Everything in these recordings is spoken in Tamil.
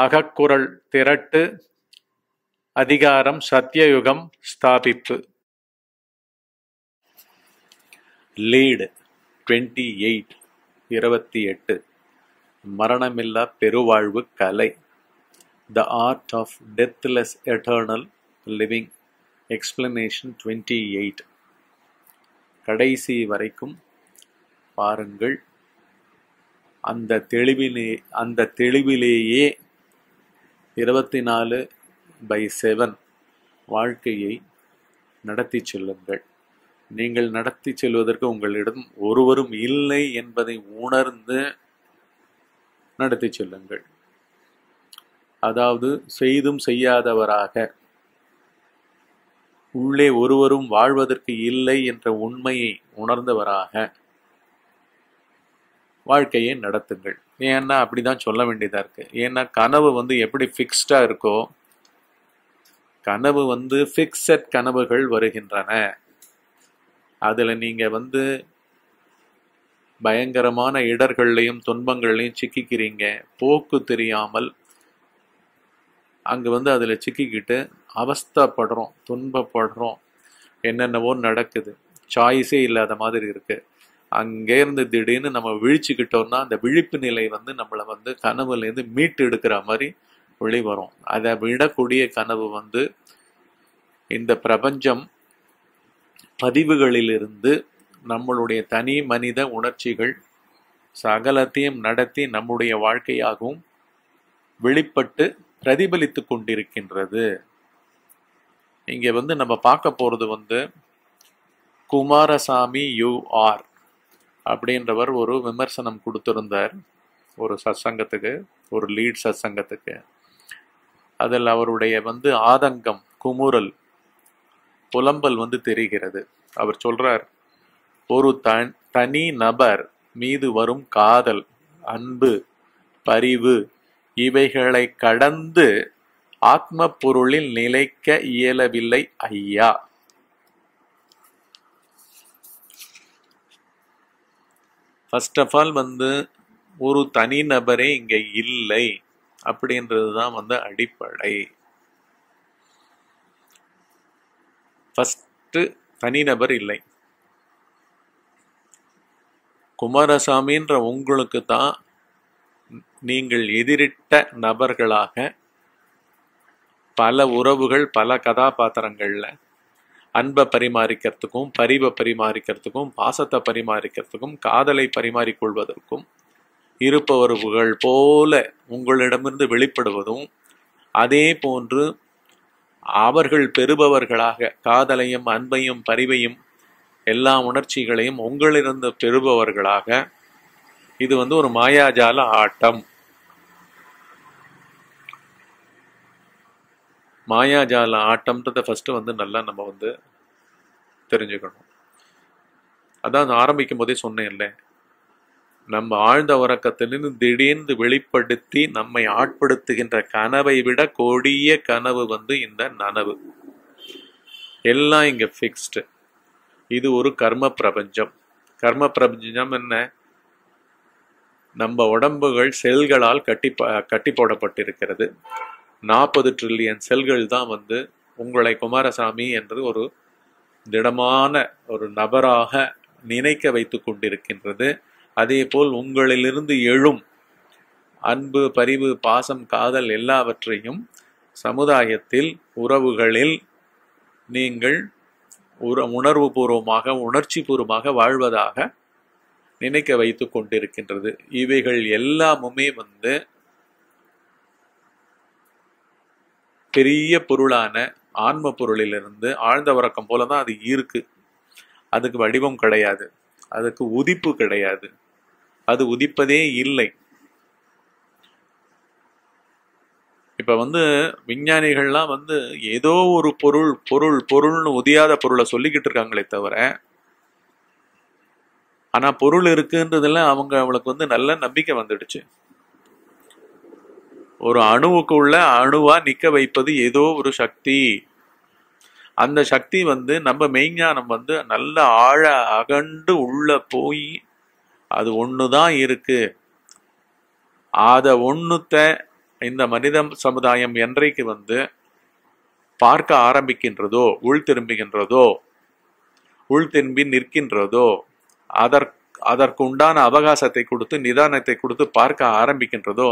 அகக்குரல் திரட்டு அதிகாரம் சத்தியயுகம் ஸ்தாபிப்பு லீடு டுவெண்ட்டி எயிட் இருபத்தி எட்டு மரணமில்லா பெருவாழ்வு கலை the art of deathless eternal living explanation twenty eight கடைசி வரைக்கும் பாருங்கள் அந்த தெளிவிலே அந்த தெளிவிலேயே இருபத்தி நாலு பை செவன் வாழ்க்கையை நடத்தி செல்லுங்கள் நீங்கள் நடத்தி செல்வதற்கு உங்களிடம் ஒருவரும் இல்லை என்பதை உணர்ந்து நடத்தி செல்லுங்கள் அதாவது செய்தும் செய்யாதவராக உள்ளே ஒருவரும் வாழ்வதற்கு இல்லை என்ற உண்மையை உணர்ந்தவராக வாழ்க்கையை நடத்துங்கள் ஏன்னா அப்படி தான் சொல்ல வேண்டியதாக இருக்குது ஏன்னா கனவு வந்து எப்படி ஃபிக்ஸ்டாக இருக்கோ கனவு வந்து ஃபிக்ஸட் கனவுகள் வருகின்றன அதில் நீங்கள் வந்து பயங்கரமான இடர்கள்லையும் துன்பங்கள்லையும் சிக்கிக்கிறீங்க போக்கு தெரியாமல் அங்கே வந்து அதில் சிக்கிக்கிட்டு அவஸ்தப்படுறோம் துன்பப்படுறோம் என்னென்னவோ நடக்குது சாய்ஸே இல்லாத மாதிரி இருக்குது அங்கே இருந்து திடீர்னு நம்ம விழிச்சுக்கிட்டோம்னா அந்த விழிப்பு நிலை வந்து நம்மளை வந்து கனவுலேருந்து மீட்டு எடுக்கிற மாதிரி வெளிவரும் அதை விடக்கூடிய கனவு வந்து இந்த பிரபஞ்சம் பதிவுகளிலிருந்து நம்மளுடைய தனி மனித உணர்ச்சிகள் சகலத்தையும் நடத்தி நம்முடைய வாழ்க்கையாகவும் வெளிப்பட்டு பிரதிபலித்து கொண்டிருக்கின்றது இங்கே வந்து நம்ம பார்க்க போகிறது வந்து குமாரசாமி யூ ஆர் அப்படின்றவர் ஒரு விமர்சனம் கொடுத்துருந்தார் ஒரு சத்சங்கத்துக்கு ஒரு லீட் சத்சங்கத்துக்கு அதில் அவருடைய வந்து ஆதங்கம் குமுறல் புலம்பல் வந்து தெரிகிறது அவர் சொல்றார் ஒரு தன் தனி நபர் மீது வரும் காதல் அன்பு பரிவு இவைகளை கடந்து ஆத்ம பொருளில் நிலைக்க இயலவில்லை ஐயா ஃபஸ்ட் ஆஃப் ஆல் வந்து ஒரு தனிநபரே இங்கே இல்லை அப்படின்றது தான் வந்து அடிப்படை ஃபஸ்ட்டு தனிநபர் இல்லை குமாரசாமின்ற உங்களுக்கு தான் நீங்கள் எதிரிட்ட நபர்களாக பல உறவுகள் பல கதாபாத்திரங்களில் அன்பை பரிமாறிக்கிறதுக்கும் பரிவை பரிமாறிக்கிறதுக்கும் பாசத்தை பரிமாறிக்கிறதுக்கும் காதலை பரிமாறிக்கொள்வதற்கும் இருப்பவர்கள் போல உங்களிடமிருந்து வெளிப்படுவதும் அதே போன்று அவர்கள் பெறுபவர்களாக காதலையும் அன்பையும் பரிவையும் எல்லா உணர்ச்சிகளையும் உங்களிருந்து பெறுபவர்களாக இது வந்து ஒரு மாயாஜால ஆட்டம் மாயாஜால ஆட்டம்ன்றதை ஃபஸ்ட்டு வந்து நல்லா நம்ம வந்து தெரிஞ்சுக்கணும் அதான் ஆரம்பிக்கும் போதே சொன்னேன்ல நம்ம ஆழ்ந்த உறக்கத்திலிருந்து திடீர்ந்து வெளிப்படுத்தி நம்மை ஆட்படுத்துகின்ற கனவை விட கொடிய கனவு வந்து இந்த நனவு எல்லாம் இங்க ஃபிக்ஸ்டு இது ஒரு கர்ம பிரபஞ்சம் கர்ம பிரபஞ்சம் என்ன நம்ம உடம்புகள் செல்களால் கட்டி கட்டி போடப்பட்டிருக்கிறது நாற்பது ட்ரில்லியன் செல்கள் தான் வந்து உங்களை குமாரசாமி என்று ஒரு திடமான ஒரு நபராக நினைக்க வைத்து கொண்டிருக்கின்றது அதேபோல் உங்களிலிருந்து எழும் அன்பு பரிவு பாசம் காதல் எல்லாவற்றையும் சமுதாயத்தில் உறவுகளில் நீங்கள் உற உணர்வு பூர்வமாக உணர்ச்சி பூர்வமாக வாழ்வதாக நினைக்க வைத்து கொண்டிருக்கின்றது இவைகள் எல்லாமுமே வந்து பெரிய பொருளான ஆன்ம பொருளிலிருந்து ஆழ்ந்த உறக்கம் போல தான் அது இருக்கு அதுக்கு வடிவம் கிடையாது அதுக்கு உதிப்பு கிடையாது அது உதிப்பதே இல்லை இப்ப வந்து விஞ்ஞானிகள்லாம் வந்து ஏதோ ஒரு பொருள் பொருள் பொருள்னு உதியாத பொருளை சொல்லிக்கிட்டு இருக்காங்களே தவிர ஆனா பொருள் இருக்குன்றதுல அவங்க அவளுக்கு வந்து நல்ல நம்பிக்கை வந்துடுச்சு ஒரு அணுவுக்கு உள்ள அணுவா நிக்க வைப்பது ஏதோ ஒரு சக்தி அந்த சக்தி வந்து நம்ம மெய்ஞானம் வந்து நல்ல ஆழ அகண்டு உள்ள போய் அது ஒன்று தான் இருக்கு அதை ஒன்றுத்த இந்த மனித சமுதாயம் என்றைக்கு வந்து பார்க்க ஆரம்பிக்கின்றதோ உள் திரும்புகின்றதோ உள் திரும்பி நிற்கின்றதோ அதற்கு அதற்குண்டான அவகாசத்தை கொடுத்து நிதானத்தை கொடுத்து பார்க்க ஆரம்பிக்கின்றதோ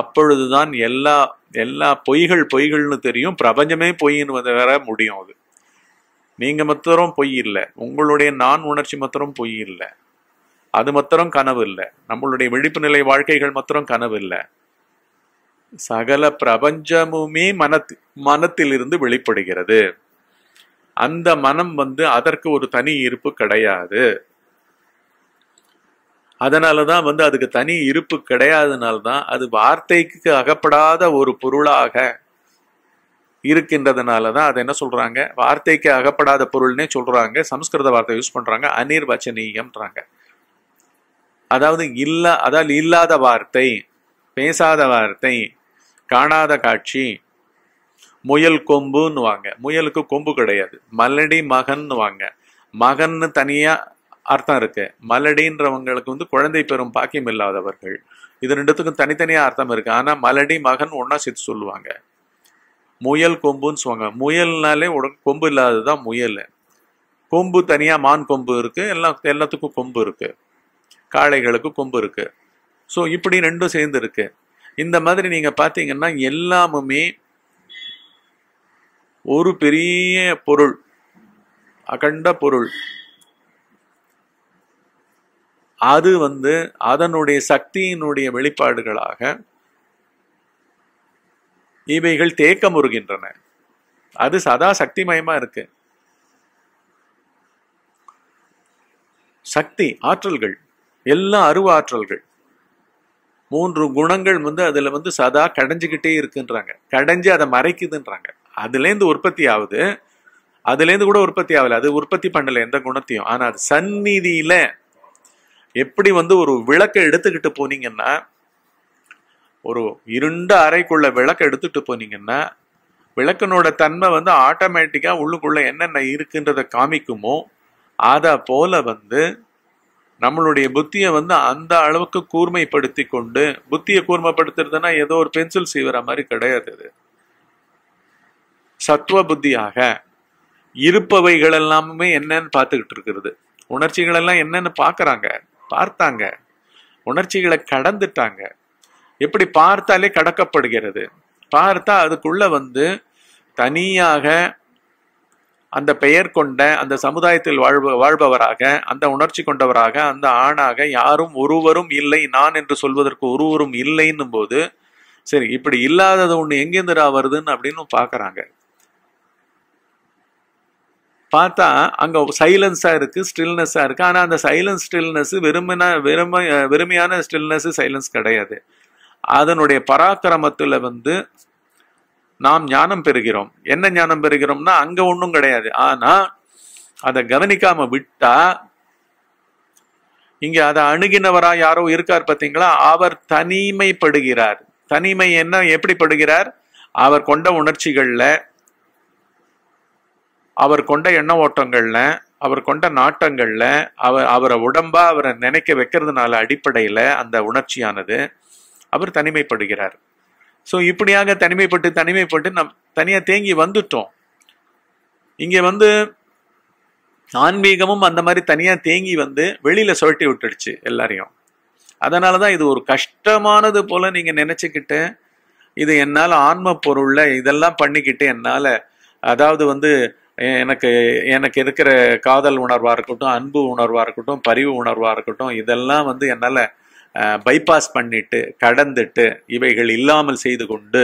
அப்பொழுதுதான் எல்லா எல்லா பொய்கள் பொய்கள்னு தெரியும் பிரபஞ்சமே பொய்ன்னு வர முடியும் அது நீங்கள் மாத்திரம் பொய் இல்லை உங்களுடைய நான் உணர்ச்சி மாத்திரம் பொய் இல்லை அது மாத்திரம் கனவு இல்லை நம்மளுடைய விழிப்பு நிலை வாழ்க்கைகள் மாத்திரம் கனவு இல்லை சகல பிரபஞ்சமுமே மனத்து மனத்திலிருந்து வெளிப்படுகிறது அந்த மனம் வந்து அதற்கு ஒரு தனி இருப்பு கிடையாது அதனால தான் வந்து அதுக்கு தனி இருப்பு கிடையாதனால தான் அது வார்த்தைக்கு அகப்படாத ஒரு பொருளாக இருக்கின்றதுனால தான் அதை என்ன சொல்கிறாங்க வார்த்தைக்கு அகப்படாத பொருள்னே சொல்கிறாங்க சம்ஸ்கிருத வார்த்தை யூஸ் பண்ணுறாங்க அநீர்வச்சனீயம்ன்றாங்க அதாவது இல்லா அதாவது இல்லாத வார்த்தை பேசாத வார்த்தை காணாத காட்சி முயல் கொம்புன்னு வாங்க முயலுக்கு கொம்பு கிடையாது மல்லடி மகன் வாங்க மகன் தனியாக அர்த்தம் இருக்கு மலடின்றவங்களுக்கு வந்து குழந்தை பெறும் பாக்கியம் இல்லாதவர்கள் இது ரெண்டுத்துக்கும் தனித்தனியாக அர்த்தம் இருக்கு ஆனால் மலடி மகன் ஒன்றா சேர்த்து சொல்லுவாங்க முயல் கொம்புன்னு சொல்லுவாங்க முயல்னாலே கொம்பு இல்லாதது தான் முயல் கொம்பு தனியாக மான் கொம்பு இருக்குது எல்லாம் எல்லாத்துக்கும் கொம்பு இருக்கு காளைகளுக்கு கொம்பு இருக்குது ஸோ இப்படி ரெண்டும் சேர்ந்து இருக்கு இந்த மாதிரி நீங்கள் பார்த்தீங்கன்னா எல்லாமுமே ஒரு பெரிய பொருள் அகண்ட பொருள் அது வந்து அதனுடைய சக்தியினுடைய வெளிப்பாடுகளாக இவைகள் தேக்க முறுகின்றன அது சதா சக்திமயமா இருக்கு சக்தி ஆற்றல்கள் எல்லா அருவ ஆற்றல்கள் மூன்று குணங்கள் வந்து அதுல வந்து சதா கடைஞ்சுக்கிட்டே இருக்குன்றாங்க கடைஞ்சு அதை மறைக்குதுன்றாங்க அதுலேருந்து உற்பத்தி ஆகுது அதுலேருந்து கூட உற்பத்தி ஆகல அது உற்பத்தி பண்ணல எந்த குணத்தையும் ஆனா அது சந்நிதியில எப்படி வந்து ஒரு விளக்கை எடுத்துக்கிட்டு போனீங்கன்னா ஒரு இருண்ட அறைக்குள்ள விளக்கை எடுத்துட்டு போனீங்கன்னா விளக்கனோட தன்மை வந்து ஆட்டோமேட்டிக்காக உள்ளுக்குள்ள என்னென்ன இருக்குன்றதை காமிக்குமோ அதை போல வந்து நம்மளுடைய புத்தியை வந்து அந்த அளவுக்கு கூர்மைப்படுத்தி கொண்டு புத்தியை கூர்மைப்படுத்துறதுன்னா ஏதோ ஒரு பென்சில் சீவர மாதிரி கிடையாது அது சத்துவ புத்தியாக இருப்பவைகள் எல்லாமே என்னன்னு பார்த்துக்கிட்டு இருக்கிறது உணர்ச்சிகள் எல்லாம் என்னன்னு பார்க்குறாங்க பார்த்தாங்க உணர்ச்சிகளை கடந்துட்டாங்க இப்படி பார்த்தாலே கடக்கப்படுகிறது பார்த்தா அதுக்குள்ள வந்து தனியாக அந்த பெயர் கொண்ட அந்த சமுதாயத்தில் வாழ்வ வாழ்பவராக அந்த உணர்ச்சி கொண்டவராக அந்த ஆணாக யாரும் ஒருவரும் இல்லை நான் என்று சொல்வதற்கு ஒருவரும் இல்லைன்னும் போது சரி இப்படி இல்லாதது ஒன்று எங்கேருந்துடா வருதுன்னு அப்படின்னு பார்க்குறாங்க பார்த்தா அங்கே சைலன்ஸாக இருக்குது ஸ்டில்னஸ்ஸாக இருக்குது ஆனால் அந்த சைலன்ஸ் ஸ்டில்னஸ் வெறுமனா விரும்ப வெறுமையான ஸ்டில்னஸ் சைலன்ஸ் கிடையாது அதனுடைய பராக்கிரமத்தில் வந்து நாம் ஞானம் பெறுகிறோம் என்ன ஞானம் பெறுகிறோம்னா அங்கே ஒன்றும் கிடையாது ஆனால் அதை கவனிக்காம விட்டா இங்க அதை அணுகினவரா யாரோ இருக்கார் பார்த்தீங்களா அவர் தனிமைப்படுகிறார் தனிமை என்ன எப்படி படுகிறார் அவர் கொண்ட உணர்ச்சிகள்ல அவர் கொண்ட எண்ண ஓட்டங்கள்ல அவர் கொண்ட நாட்டங்கள்ல அவர் அவரை உடம்பா அவரை நினைக்க வைக்கிறதுனால அடிப்படையில அந்த உணர்ச்சியானது அவர் தனிமைப்படுகிறார் ஸோ இப்படியாக தனிமைப்பட்டு தனிமைப்பட்டு நம் தனியாக தேங்கி வந்துட்டோம் இங்கே வந்து ஆன்மீகமும் அந்த மாதிரி தனியாக தேங்கி வந்து வெளியில் சுழட்டி விட்டுடுச்சு எல்லாரையும் அதனால தான் இது ஒரு கஷ்டமானது போல் நீங்கள் நினச்சிக்கிட்டு இது என்னால் ஆன்ம பொருளில் இதெல்லாம் பண்ணிக்கிட்டு என்னால் அதாவது வந்து எனக்கு எனக்கு இருக்கிற காதல் உணர்வாக இருக்கட்டும் அன்பு உணர்வாக இருக்கட்டும் பரிவு உணர்வாக இருக்கட்டும் இதெல்லாம் வந்து என்னால் பைபாஸ் பண்ணிட்டு கடந்துட்டு இவைகள் இல்லாமல் செய்து கொண்டு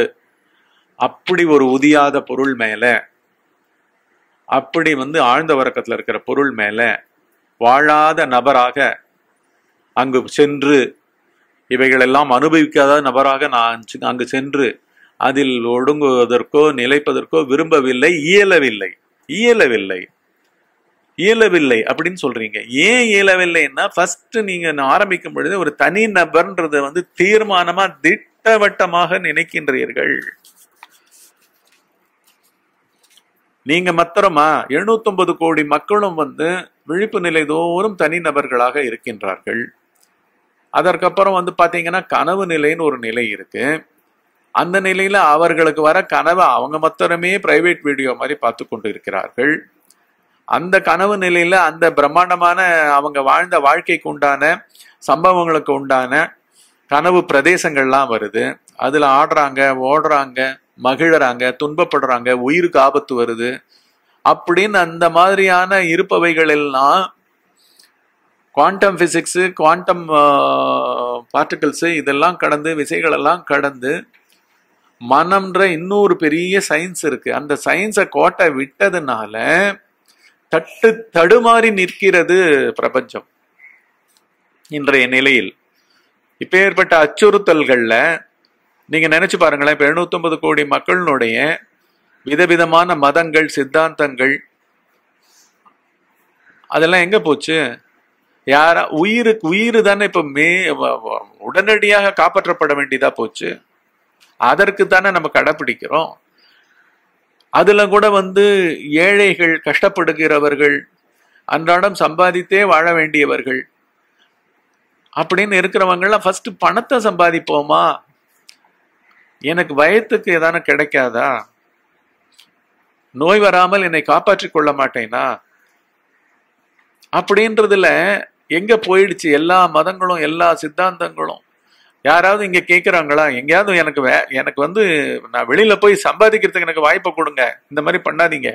அப்படி ஒரு உதியாத பொருள் மேலே அப்படி வந்து ஆழ்ந்த வரக்கத்தில் இருக்கிற பொருள் மேலே வாழாத நபராக அங்கு சென்று இவைகளெல்லாம் அனுபவிக்காத நபராக நான் அங்கு சென்று அதில் ஒடுங்குவதற்கோ நிலைப்பதற்கோ விரும்பவில்லை இயலவில்லை இயலவில்லை இயலவில்லை அப்படின்னு சொல்றீங்க ஏன் இயலவில்லைன்னா ஃபர்ஸ்ட் நீங்க ஆரம்பிக்கும் பொழுது ஒரு தனி நபர்ன்றத வந்து தீர்மானமா திட்டவட்டமாக நினைக்கின்றீர்கள் நீங்க மத்திரமா எழுநூத்தி கோடி மக்களும் வந்து விழிப்பு நிலை தோறும் தனி நபர்களாக இருக்கின்றார்கள் அதற்கப்புறம் வந்து பாத்தீங்கன்னா கனவு நிலைன்னு ஒரு நிலை இருக்கு அந்த நிலையில அவர்களுக்கு வர கனவை அவங்க மத்தனமே பிரைவேட் வீடியோ மாதிரி பார்த்து கொண்டு இருக்கிறார்கள் அந்த கனவு நிலையில அந்த பிரம்மாண்டமான அவங்க வாழ்ந்த வாழ்க்கைக்கு உண்டான சம்பவங்களுக்கு உண்டான கனவு பிரதேசங்கள்லாம் வருது அதுல ஆடுறாங்க ஓடுறாங்க மகிழறாங்க துன்பப்படுறாங்க உயிருக்கு ஆபத்து வருது அப்படின்னு அந்த மாதிரியான இருப்பவைகள் எல்லாம் குவாண்டம் பிசிக்ஸு குவாண்டம் பார்ட்டிகல்ஸு இதெல்லாம் கடந்து விசைகளெல்லாம் கடந்து மனம்ன்ற இன்னொரு பெரிய சயின்ஸ் இருக்கு அந்த சயின்ஸை கோட்டை விட்டதுனால தட்டு தடுமாறி நிற்கிறது பிரபஞ்சம் இன்றைய நிலையில் இப்போ ஏற்பட்ட அச்சுறுத்தல்களில் நீங்கள் நினச்சி பாருங்களேன் எழுநூத்தி ஒன்பது கோடி மக்களினுடைய விதவிதமான மதங்கள் சித்தாந்தங்கள் அதெல்லாம் எங்கே போச்சு யாரா உயிருக்கு உயிர் தானே இப்போ மே உடனடியாக காப்பாற்றப்பட வேண்டியதாக போச்சு அதற்கு தானே நம்ம கடைப்பிடிக்கிறோம் அதுல கூட வந்து ஏழைகள் கஷ்டப்படுகிறவர்கள் அன்றாடம் சம்பாதித்தே வாழ வேண்டியவர்கள் அப்படின்னு இருக்கிறவங்கெல்லாம் ஃபர்ஸ்ட் பணத்தை சம்பாதிப்போமா எனக்கு வயத்துக்கு ஏதான கிடைக்காதா நோய் வராமல் என்னை காப்பாற்றி கொள்ள மாட்டேனா அப்படின்றதுல எங்க போயிடுச்சு எல்லா மதங்களும் எல்லா சித்தாந்தங்களும் யாராவது இங்க கேட்குறாங்களா எங்கேயாவது எனக்கு வே எனக்கு வந்து நான் வெளியில போய் சம்பாதிக்கிறதுக்கு எனக்கு வாய்ப்பை கொடுங்க இந்த மாதிரி பண்ணாதீங்க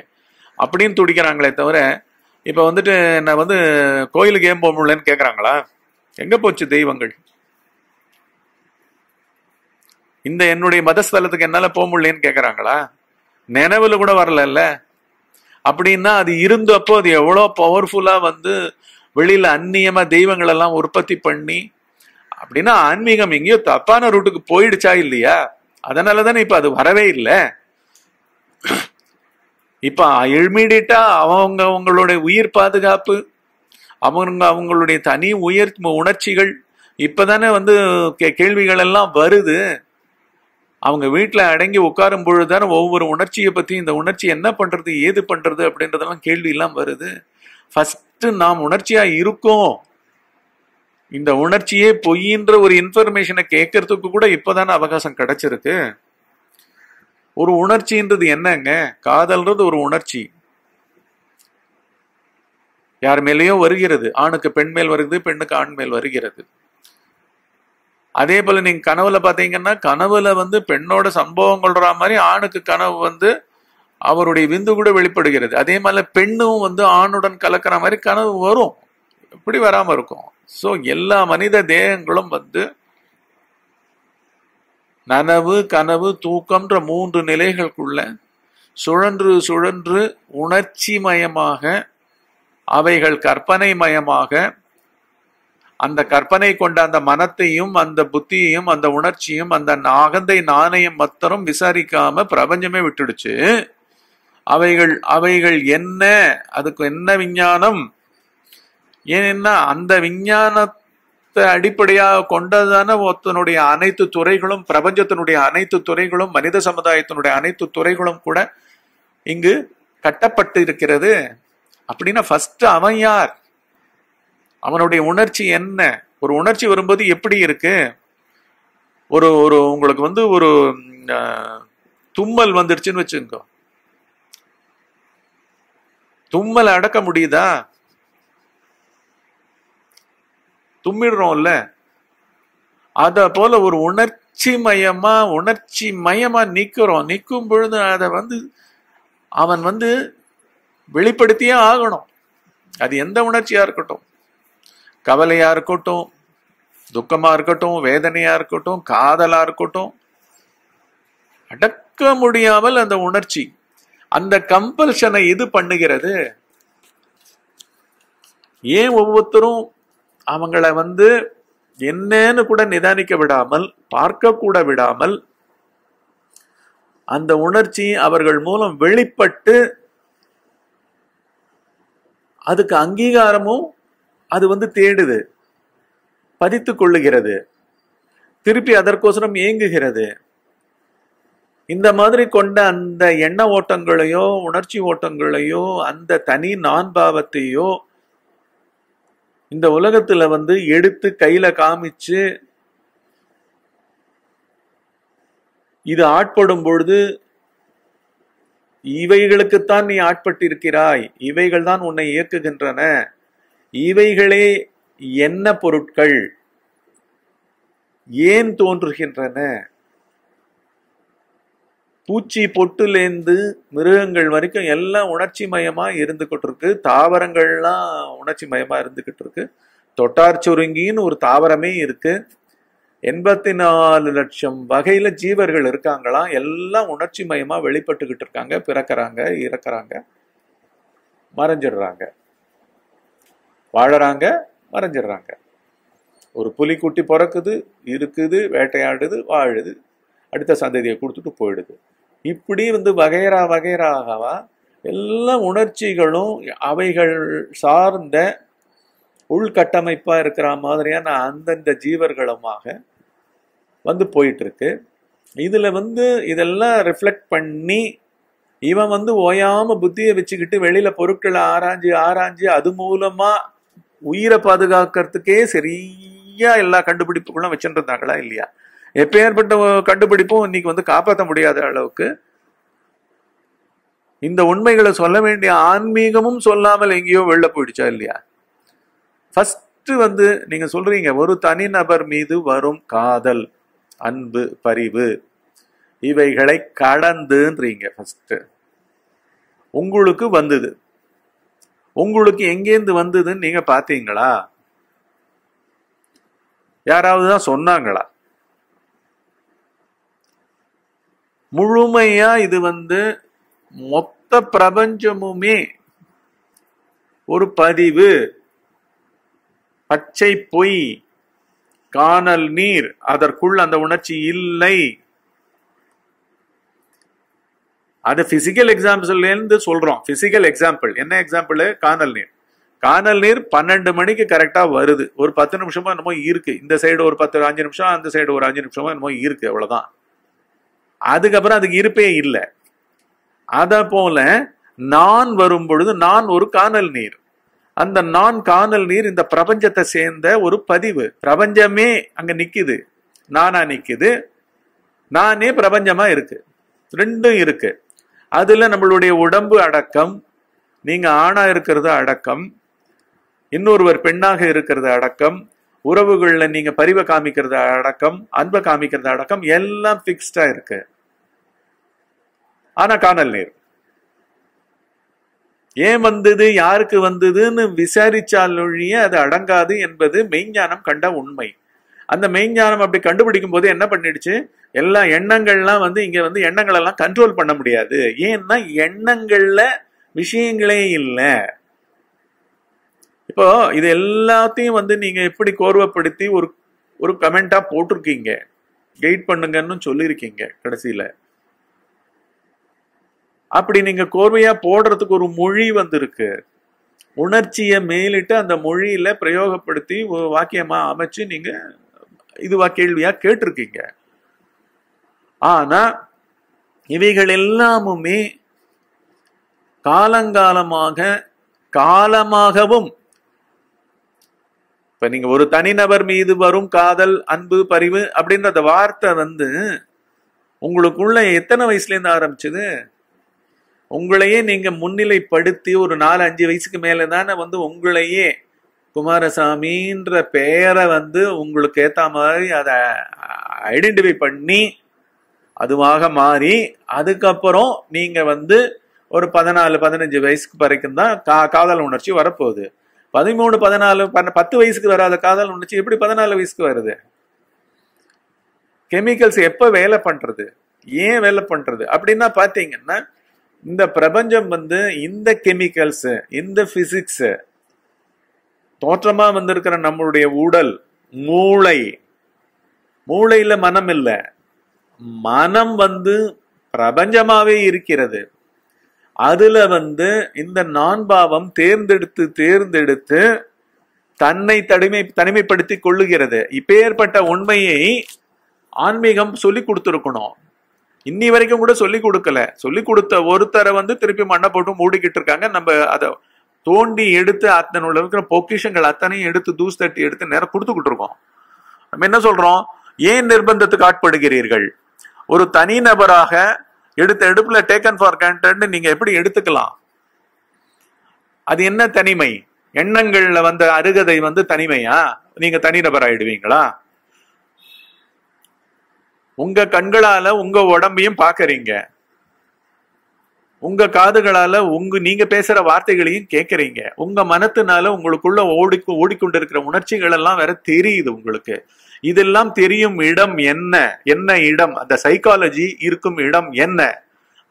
அப்படின்னு துடிக்கிறாங்களே தவிர இப்போ வந்துட்டு நான் வந்து கோயிலுக்கு ஏன் போக முடியலன்னு கேட்குறாங்களா எங்கே போச்சு தெய்வங்கள் இந்த என்னுடைய மதஸ்தலத்துக்கு என்னால் போக முடியலன்னு கேட்குறாங்களா நினைவில் கூட வரலல்ல அப்படின்னா அது இருந்தப்போ அது எவ்வளோ பவர்ஃபுல்லாக வந்து வெளியில் அந்நியமாக தெய்வங்களெல்லாம் உற்பத்தி பண்ணி அப்படின்னா ஆன்மீகம் எங்கேயோ தப்பான ரூட்டுக்கு போயிடுச்சா இல்லையா அதனால தானே இப்போ அது வரவே இல்லை இப்போ இமிடியட்டா அவங்க அவங்களுடைய உயிர் பாதுகாப்பு அவங்க அவங்களுடைய தனி உயர் உணர்ச்சிகள் இப்போதானே வந்து கேள்விகள் எல்லாம் வருது அவங்க வீட்டில் அடங்கி உட்காரும் பொழுது தானே ஒவ்வொரு உணர்ச்சியை பற்றி இந்த உணர்ச்சி என்ன பண்ணுறது ஏது பண்ணுறது அப்படின்றதெல்லாம் கேள்வியெல்லாம் வருது ஃபஸ்ட்டு நாம் உணர்ச்சியாக இருக்கோம் இந்த உணர்ச்சியே பொய்ன்ற ஒரு இன்ஃபர்மேஷனை கேட்கறதுக்கு கூட இப்பதானே அவகாசம் கிடைச்சிருக்கு ஒரு உணர்ச்சின்றது என்னங்க காதல்ன்றது ஒரு உணர்ச்சி யார் மேலேயோ வருகிறது ஆணுக்கு பெண் மேல் வருகிறது பெண்ணுக்கு ஆண் மேல் வருகிறது அதே போல நீங்க கனவுல பாத்தீங்கன்னா கனவுல வந்து பெண்ணோட சம்பவம் கொள்ற மாதிரி ஆணுக்கு கனவு வந்து அவருடைய விந்து கூட வெளிப்படுகிறது அதே மாதிரி பெண்ணும் வந்து ஆணுடன் கலக்கிற மாதிரி கனவு வரும் எப்படி வராம இருக்கும் சோ எல்லா மனித தேகங்களும் வந்து நனவு கனவு தூக்கம்ன்ற மூன்று நிலைகளுக்குள்ள சுழன்று சுழன்று உணர்ச்சி மயமாக அவைகள் கற்பனை மயமாக அந்த கற்பனை கொண்ட அந்த மனத்தையும் அந்த புத்தியையும் அந்த உணர்ச்சியும் அந்த நாகந்தை நாணயம் மத்தரும் விசாரிக்காம பிரபஞ்சமே விட்டுடுச்சு அவைகள் அவைகள் என்ன அதுக்கு என்ன விஞ்ஞானம் ஏனென்னா அந்த விஞ்ஞானத்தை அடிப்படையாக கொண்டதான ஒருத்தனுடைய அனைத்து துறைகளும் பிரபஞ்சத்தினுடைய அனைத்து துறைகளும் மனித சமுதாயத்தினுடைய அனைத்து துறைகளும் கூட இங்கு கட்டப்பட்டு இருக்கிறது அப்படின்னா ஃபர்ஸ்ட் அவன் யார் அவனுடைய உணர்ச்சி என்ன ஒரு உணர்ச்சி வரும்போது எப்படி இருக்கு ஒரு ஒரு உங்களுக்கு வந்து ஒரு தும்மல் வந்துருச்சுன்னு வச்சுக்கோ தும்மல் அடக்க முடியுதா தும்மிடுறோம்ல அத போல ஒரு உணர்ச்சி மயமா உணர்ச்சி மயமா நிக்கிறோம் நிற்கும் பொழுது அதை வந்து அவன் வந்து வெளிப்படுத்தியே ஆகணும் அது எந்த உணர்ச்சியா இருக்கட்டும் கவலையா இருக்கட்டும் துக்கமா இருக்கட்டும் வேதனையா இருக்கட்டும் காதலா இருக்கட்டும் அடக்க முடியாமல் அந்த உணர்ச்சி அந்த கம்பல்ஷனை இது பண்ணுகிறது ஏன் ஒவ்வொருத்தரும் அவங்கள வந்து என்னன்னு கூட நிதானிக்க விடாமல் பார்க்க கூட விடாமல் அந்த உணர்ச்சி அவர்கள் மூலம் வெளிப்பட்டு அதுக்கு அங்கீகாரமும் அது வந்து தேடுது பதித்து கொள்ளுகிறது திருப்பி அதற்கோசரம் ஏங்குகிறது இந்த மாதிரி கொண்ட அந்த எண்ண ஓட்டங்களையோ உணர்ச்சி ஓட்டங்களையோ அந்த தனி நான் பாவத்தையோ இந்த உலகத்துல வந்து எடுத்து கையில காமிச்சு இது ஆட்படும் பொழுது இவைகளுக்குத்தான் நீ ஆட்பட்டிருக்கிறாய் இவைகள் தான் உன்னை இயக்குகின்றன இவைகளே என்ன பொருட்கள் ஏன் தோன்றுகின்றன பூச்சி பொட்டுலேருந்து மிருகங்கள் வரைக்கும் எல்லாம் உணர்ச்சி மயமா இருந்துகிட்டு இருக்கு தாவரங்கள்லாம் உணர்ச்சி மயமா இருந்துகிட்டு இருக்கு தொட்டார் சுருங்கின்னு ஒரு தாவரமே இருக்கு எண்பத்தி நாலு லட்சம் வகையில ஜீவர்கள் இருக்காங்களாம் எல்லாம் உணர்ச்சி மயமா வெளிப்பட்டுக்கிட்டு இருக்காங்க பிறக்கிறாங்க இறக்குறாங்க மறைஞ்சிடுறாங்க வாழறாங்க மறைஞ்சிடுறாங்க ஒரு புலிக்குட்டி பிறக்குது இருக்குது வேட்டையாடுது வாழுது அடுத்த சந்ததியை கொடுத்துட்டு போயிடுது இப்படி வந்து வகைரா வகைராகவா எல்லா உணர்ச்சிகளும் அவைகள் சார்ந்த உள்கட்டமைப்பாக இருக்கிற மாதிரியான அந்தந்த ஜீவர்களுமாக வந்து போயிட்டுருக்கு இதில் வந்து இதெல்லாம் ரிஃப்ளெக்ட் பண்ணி இவன் வந்து ஓயாமல் புத்தியை வச்சுக்கிட்டு வெளியில் பொருட்களை ஆராய்ஞ்சு ஆராய்ஞ்சு அது மூலமாக உயிரை பாதுகாக்கிறதுக்கே சரியாக எல்லா கண்டுபிடிப்புகளும் வச்சுட்டு இருந்தாங்களா இல்லையா எப்பேற்பட்ட கண்டுபிடிப்பும் இன்னைக்கு வந்து காப்பாற்ற முடியாத அளவுக்கு இந்த உண்மைகளை சொல்ல வேண்டிய ஆன்மீகமும் சொல்லாமல் எங்கேயோ வெளில போயிடுச்சா இல்லையா ஃபர்ஸ்ட் வந்து நீங்க சொல்றீங்க ஒரு தனிநபர் மீது வரும் காதல் அன்பு பரிவு இவைகளை கடந்துன்றீங்க ஃபர்ஸ்ட் உங்களுக்கு வந்தது உங்களுக்கு எங்கேருந்து வந்ததுன்னு நீங்க பாத்தீங்களா யாராவது தான் சொன்னாங்களா முழுமையா இது வந்து மொத்த பிரபஞ்சமுமே ஒரு பதிவு பச்சை பொய் காணல் நீர் அதற்குள் அந்த உணர்ச்சி இல்லை அது பிசிக்கல் எக்ஸாம்பிள் இருந்து சொல்றோம் பிசிக்கல் எக்ஸாம்பிள் என்ன எக்ஸாம்பிள் காணல் நீர் காணல் நீர் பன்னெண்டு மணிக்கு கரெக்டா வருது ஒரு பத்து நிமிஷமா என்னமோ இருக்கு இந்த சைடு ஒரு பத்து அஞ்சு நிமிஷம் அந்த சைடு ஒரு அஞ்சு நிமிஷமா என்னமோ இருக்கு அவ்வளவுதான் அதுக்கப்புறம் அதுக்கு இருப்பே இல்லை அதை போல நான் வரும் பொழுது நான் ஒரு காணல் நீர் அந்த நான் காணல் நீர் இந்த பிரபஞ்சத்தை சேர்ந்த ஒரு பதிவு பிரபஞ்சமே அங்க நிக்குது நானா நிக்குது நானே பிரபஞ்சமா இருக்கு ரெண்டும் இருக்கு அதுல நம்மளுடைய உடம்பு அடக்கம் நீங்க ஆணா இருக்கிறது அடக்கம் இன்னொருவர் பெண்ணாக இருக்கிறது அடக்கம் உறவுகளில் நீங்க பரிவை காமிக்கிறது அடக்கம் அன்பை காமிக்கிறது அடக்கம் எல்லாம் பிக்ஸ்டா இருக்கு ஆனா காணல் நீர் ஏன் வந்தது யாருக்கு வந்ததுன்னு விசாரிச்சால் ஒழிய அது அடங்காது என்பது மெய்ஞானம் கண்ட உண்மை அந்த மெய்ஞானம் அப்படி கண்டுபிடிக்கும் போது என்ன பண்ணிடுச்சு எல்லா எண்ணங்கள்லாம் வந்து இங்க வந்து எண்ணங்கள் எல்லாம் கண்ட்ரோல் பண்ண முடியாது ஏன்னா எண்ணங்கள்ல விஷயங்களே இல்லை இப்போ இது எல்லாத்தையும் வந்து நீங்க எப்படி கோர்வப்படுத்தி ஒரு ஒரு கமெண்டா போட்டிருக்கீங்க கைட் பண்ணுங்கன்னு சொல்லியிருக்கீங்க கடைசியில அப்படி நீங்க கோர்வையா போடுறதுக்கு ஒரு மொழி வந்திருக்கு உணர்ச்சியை மேலிட்டு அந்த மொழியில பிரயோகப்படுத்தி வாக்கியமா அமைச்சு நீங்க இதுவா கேள்வியா கேட்டிருக்கீங்க ஆனா இவைகள் எல்லாமுமே காலங்காலமாக காலமாகவும் இப்ப நீங்க ஒரு தனிநபர் மீது வரும் காதல் அன்பு பரிவு அப்படின்ற அந்த வார்த்தை வந்து உங்களுக்குள்ள எத்தனை வயசுல இருந்து ஆரம்பிச்சது உங்களையே நீங்க முன்னிலைப்படுத்தி ஒரு நாலு அஞ்சு வயசுக்கு மேலே தானே வந்து உங்களையே குமாரசாமின்ற பெயரை வந்து உங்களுக்கு ஏற்ற மாதிரி அதை ஐடென்டிஃபை பண்ணி அதுவாக மாறி அதுக்கப்புறம் நீங்க வந்து ஒரு பதினாலு பதினஞ்சு வயசுக்கு வரைக்கும் தான் கா காதல் உணர்ச்சி வரப்போகுது பதிமூணு பதினாலு பத்து வயசுக்கு வராத காதல் உணர்ச்சி எப்படி பதினாலு வயசுக்கு வருது கெமிக்கல்ஸ் எப்போ வேலை பண்ணுறது ஏன் வேலை பண்ணுறது அப்படின்னா பாத்தீங்கன்னா இந்த பிரபஞ்சம் வந்து இந்த கெமிக்கல்ஸ் இந்த பிசிக்ஸ் தோற்றமா வந்திருக்கிற நம்மளுடைய உடல் மூளை மூளையில மனம் இல்லை மனம் வந்து பிரபஞ்சமாவே இருக்கிறது அதுல வந்து இந்த நான்பாவம் தேர்ந்தெடுத்து தேர்ந்தெடுத்து தன்னை தனிமை தனிமைப்படுத்தி கொள்ளுகிறது இப்பேற்பட்ட உண்மையை ஆன்மீகம் சொல்லி கொடுத்துருக்கணும் இன்னி வரைக்கும் கூட சொல்லி கொடுக்கல சொல்லி கொடுத்த ஒருத்தரை வந்து திருப்பி மண்ணை போட்டு மூடிக்கிட்டு இருக்காங்க நம்ம அதை தோண்டி எடுத்து அத்தனை உள்ள இருக்கிற பொக்கிஷங்கள் அத்தனையும் எடுத்து தூசு தட்டி எடுத்து நேரம் கொடுத்துக்கிட்டு இருக்கோம் நம்ம என்ன சொல்றோம் ஏன் நிர்பந்தத்துக்கு ஆட்படுகிறீர்கள் ஒரு தனி நபராக எடுத்த எடுப்புல டேக்கன் ஃபார் கிராண்டட்னு நீங்க எப்படி எடுத்துக்கலாம் அது என்ன தனிமை எண்ணங்கள்ல வந்த அருகதை வந்து தனிமையா நீங்க தனிநபராயிடுவீங்களா ஆயிடுவீங்களா உங்க கண்களால உங்க உடம்பையும் பாக்குறீங்க உங்க காதுகளால உங்க நீங்க பேசுற வார்த்தைகளையும் கேட்கறீங்க உங்க மனத்தினால உங்களுக்குள்ள ஓடி ஓடிக்கொண்டிருக்கிற உணர்ச்சிகள் எல்லாம் வேற தெரியுது உங்களுக்கு இதெல்லாம் தெரியும் இடம் என்ன என்ன இடம் அந்த சைக்காலஜி இருக்கும் இடம் என்ன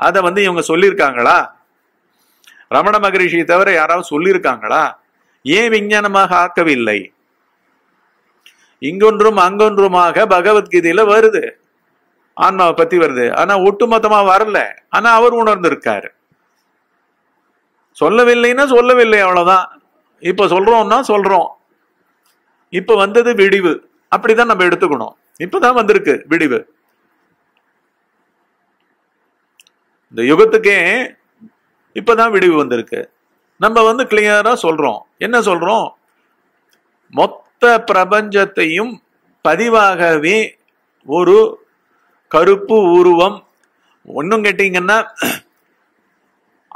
அதை வந்து இவங்க சொல்லியிருக்காங்களா ரமண மகரிஷியை தவிர யாராவது சொல்லியிருக்காங்களா ஏன் விஞ்ஞானமாக ஆக்கவில்லை இங்கொன்றும் அங்கொன்றுமாக பகவத்கீதையில வருது ஆன்மாவை பத்தி வருது ஆனா ஒட்டுமொத்தமா வரல ஆனா அவர் உணர்ந்திருக்காரு சொல்லவில்லைன்னா சொல்லவில்லை அவ்வளவுதான் இப்ப சொல்றோம்னா சொல்றோம் இப்ப வந்தது விடிவு அப்படிதான் நம்ம எடுத்துக்கணும் இப்பதான் வந்திருக்கு விடிவு இந்த யுகத்துக்கே இப்பதான் விடிவு வந்திருக்கு நம்ம வந்து கிளியரா சொல்றோம் என்ன சொல்றோம் மொத்த பிரபஞ்சத்தையும் பதிவாகவே ஒரு கருப்பு உருவம் ஒன்றும் கேட்டீங்கன்னா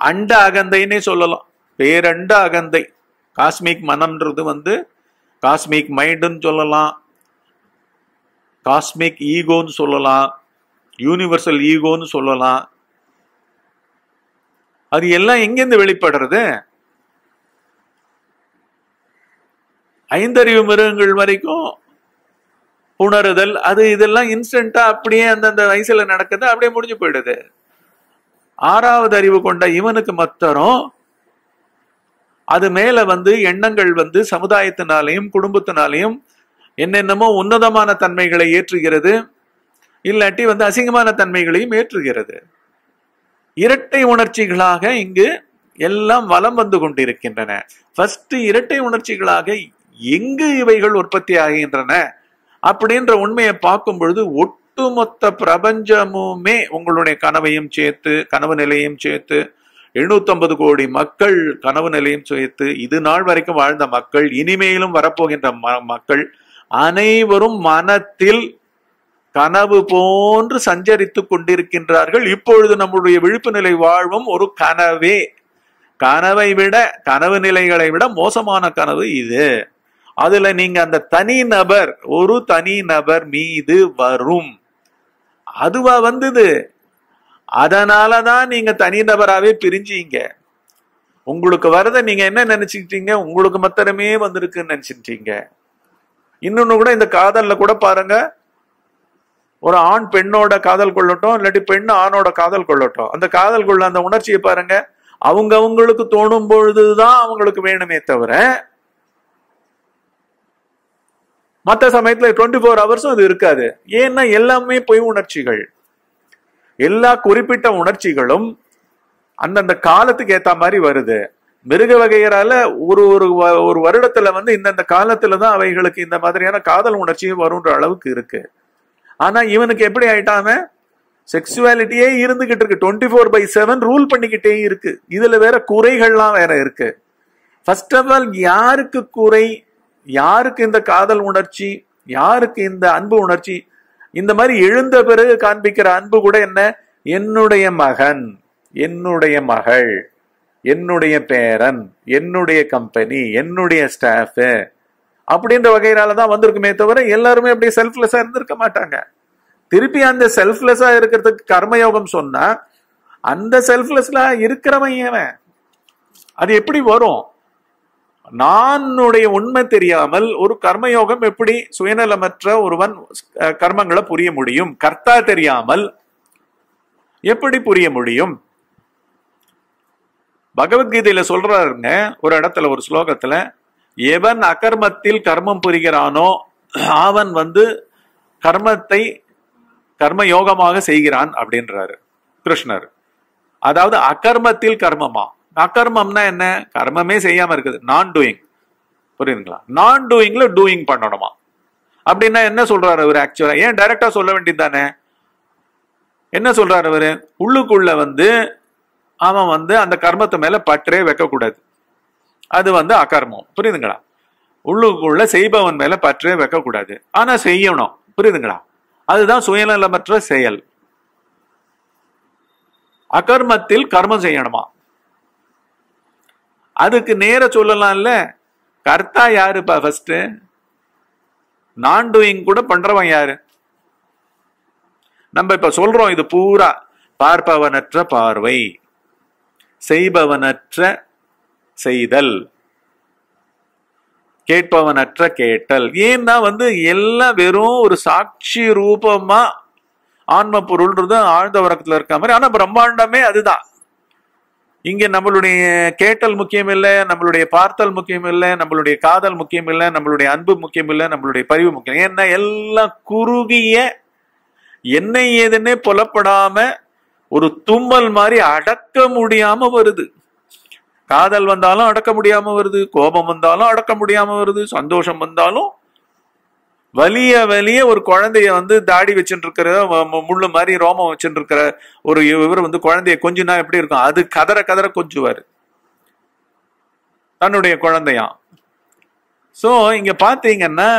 அண்ட அகந்தைன்னே சொல்லலாம் பேரண்ட அகந்தை காஸ்மிக் மனம்ன்றது வந்து காஸ்மிக் மைண்டுன்னு சொல்லலாம் காஸ்மிக் ஈகோன்னு சொல்லலாம் யூனிவர்சல் ஈகோன்னு சொல்லலாம் அது எல்லாம் எங்கேருந்து வெளிப்படுறது ஐந்தறிவு மிருகங்கள் வரைக்கும் உணருதல் அது இதெல்லாம் இன்ஸ்டண்டா அப்படியே அந்தந்த வயசுல நடக்குது அப்படியே முடிஞ்சு போயிடுது ஆறாவது அறிவு கொண்ட இவனுக்கு மத்தரும் அது மேல வந்து எண்ணங்கள் வந்து சமுதாயத்தினாலையும் குடும்பத்தினாலையும் என்னென்னமோ உன்னதமான தன்மைகளை ஏற்றுகிறது இல்லாட்டி வந்து அசிங்கமான தன்மைகளையும் ஏற்றுகிறது இரட்டை உணர்ச்சிகளாக இங்கு எல்லாம் வலம் வந்து கொண்டிருக்கின்றன ஃபர்ஸ்ட் இரட்டை உணர்ச்சிகளாக எங்கு இவைகள் உற்பத்தி ஆகின்றன அப்படின்ற உண்மையை பார்க்கும் பொழுது ஒட்டுமொத்த பிரபஞ்சமுமே உங்களுடைய கனவையும் சேர்த்து கனவு நிலையும் சேர்த்து எழுநூத்தம்பது கோடி மக்கள் கனவு நிலையும் சேர்த்து இது நாள் வரைக்கும் வாழ்ந்த மக்கள் இனிமேலும் வரப்போகின்ற மக்கள் அனைவரும் மனத்தில் கனவு போன்று சஞ்சரித்து கொண்டிருக்கின்றார்கள் இப்பொழுது நம்முடைய விழிப்பு நிலை வாழ்வும் ஒரு கனவே கனவை விட கனவு நிலைகளை விட மோசமான கனவு இது அதுல நீங்க அந்த தனி நபர் ஒரு தனி நபர் மீது வரும் அதுவா வந்தது அதனாலதான் நீங்க நபராகவே பிரிஞ்சீங்க உங்களுக்கு வரத நீங்க என்ன நினைச்சுக்கிட்டீங்க உங்களுக்கு மத்திரமே வந்திருக்குன்னு நினைச்சுட்டீங்க இன்னொன்னு கூட இந்த காதல்ல கூட பாருங்க ஒரு ஆண் பெண்ணோட காதல் கொள்ளட்டும் இல்லாட்டி பெண் ஆணோட காதல் கொள்ளட்டும் அந்த காதல் கொள்ள அந்த உணர்ச்சியை பாருங்க அவங்க அவங்களுக்கு தோணும் பொழுதுதான் அவங்களுக்கு வேணுமே தவிர மற்ற சமயத்துல டுவெண்ட்டி ஃபோர் ஹவர்ஸும் அது இருக்காது ஏன்னா எல்லாமே பொய் உணர்ச்சிகள் எல்லா குறிப்பிட்ட உணர்ச்சிகளும் அந்தந்த காலத்துக்கு ஏத்த மாதிரி வருது மிருக வகையரால ஒரு ஒரு ஒரு வருடத்துல வந்து இந்தந்த காலத்துல தான் அவைகளுக்கு இந்த மாதிரியான காதல் உணர்ச்சியும் வரும்ன்ற அளவுக்கு இருக்கு ஆனா இவனுக்கு எப்படி ஆயிட்டாம செக்ஸுவாலிட்டியே இருந்துகிட்டு இருக்கு twenty four by seven rule பண்ணிக்கிட்டே இருக்கு இதுல வேற குறைகள்லாம் வேற இருக்கு ஃபர்ஸ்ட் ஆஃப் ஆல் யாருக்கு குறை யாருக்கு இந்த காதல் உணர்ச்சி யாருக்கு இந்த அன்பு உணர்ச்சி இந்த மாதிரி எழுந்த பிறகு காண்பிக்கிற அன்பு கூட என்ன என்னுடைய மகன் என்னுடைய மகள் என்னுடைய பேரன் என்னுடைய கம்பெனி என்னுடைய ஸ்டாஃபு அப்படின்ற வகையினால தான் வந்திருக்குமே தவிர எல்லாருமே அப்படியே செல்ஃப்லெஸ்ஸாக இருந்திருக்க மாட்டாங்க திருப்பி அந்த செல்ஃப்லெஸ்ஸாக இருக்கிறதுக்கு கர்மயோகம் சொன்னா அந்த செல்ஃப்லெஸ்ல இருக்கிறவன் அது எப்படி வரும் நானுடைய உண்மை தெரியாமல் ஒரு கர்மயோகம் எப்படி சுயநலமற்ற ஒருவன் கர்மங்களை புரிய முடியும் கர்த்தா தெரியாமல் எப்படி புரிய முடியும் பகவத்கீதையில சொல்றாருங்க ஒரு இடத்துல ஒரு ஸ்லோகத்துல எவன் அகர்மத்தில் கர்மம் புரிகிறானோ அவன் வந்து கர்மத்தை கர்ம யோகமாக செய்கிறான் அப்படின்றாரு கிருஷ்ணர் அதாவது அகர்மத்தில் கர்மமா அகர்மம்னா என்ன கர்மமே செய்யாம இருக்குது நான் டூயிங் புரியுதுங்களா நான் டூயிங்ல டூயிங் பண்ணணுமா அப்படின்னா என்ன சொல்றாரு அவர் ஆக்சுவலா ஏன் டைரக்டா சொல்ல வேண்டியது தானே என்ன சொல்றாரு அவரு உள்ளுக்குள்ள வந்து அவன் வந்து அந்த கர்மத்து மேல பற்றே வைக்கக்கூடாது அது வந்து அகர்மம் புரியுதுங்களா உள்ளுக்குள்ள செய்பவன் மேல பற்றே வைக்கக்கூடாது ஆனா செய்யணும் புரியுதுங்களா அதுதான் சுயநலமற்ற செயல் அகர்மத்தில் கர்மம் செய்யணுமா அதுக்கு நேர சொல்லலாம்ல கர்த்தா யாருப்பா ஃபர்ஸ்ட் நான் டூயிங் கூட பண்றவன் யாரு நம்ம இப்ப சொல்றோம் இது பூரா பார்ப்பவனற்ற பார்வை செய்பவனற்ற செய்தல் கேட்பவனற்ற கேட்டல் ஏன்னா வந்து எல்லாம் வெறும் ஒரு சாட்சி ரூபமா ஆன்ம பொருள்ன்றது ஆழ்ந்த உறக்கத்துல இருக்க மாதிரி ஆனா பிரம்மாண்டமே அதுதான் இங்க நம்மளுடைய கேட்டல் முக்கியம் இல்லை நம்மளுடைய பார்த்தல் முக்கியம் இல்லை நம்மளுடைய காதல் முக்கியம் இல்லை நம்மளுடைய அன்பு முக்கியம் இல்லை நம்மளுடைய பரிவு முக்கியம் ஏன்னா எல்லாம் குறுகிய என்ன ஏதுன்னே புலப்படாம ஒரு தும்மல் மாதிரி அடக்க முடியாம வருது காதல் வந்தாலும் அடக்க முடியாம வருது கோபம் வந்தாலும் அடக்க முடியாம வருது சந்தோஷம் வந்தாலும் வலிய வலிய ஒரு குழந்தைய வந்து தாடி வச்சுட்டு இருக்கிற முள்ளு மாதிரி ரோமம் வச்சுட்டு இருக்கிற ஒரு இவர் வந்து குழந்தைய கொஞ்சினா எப்படி இருக்கும் அது கதற கதற கொஞ்சுவாரு தன்னுடைய குழந்தையா ஸோ இங்க பாத்தீங்கன்னா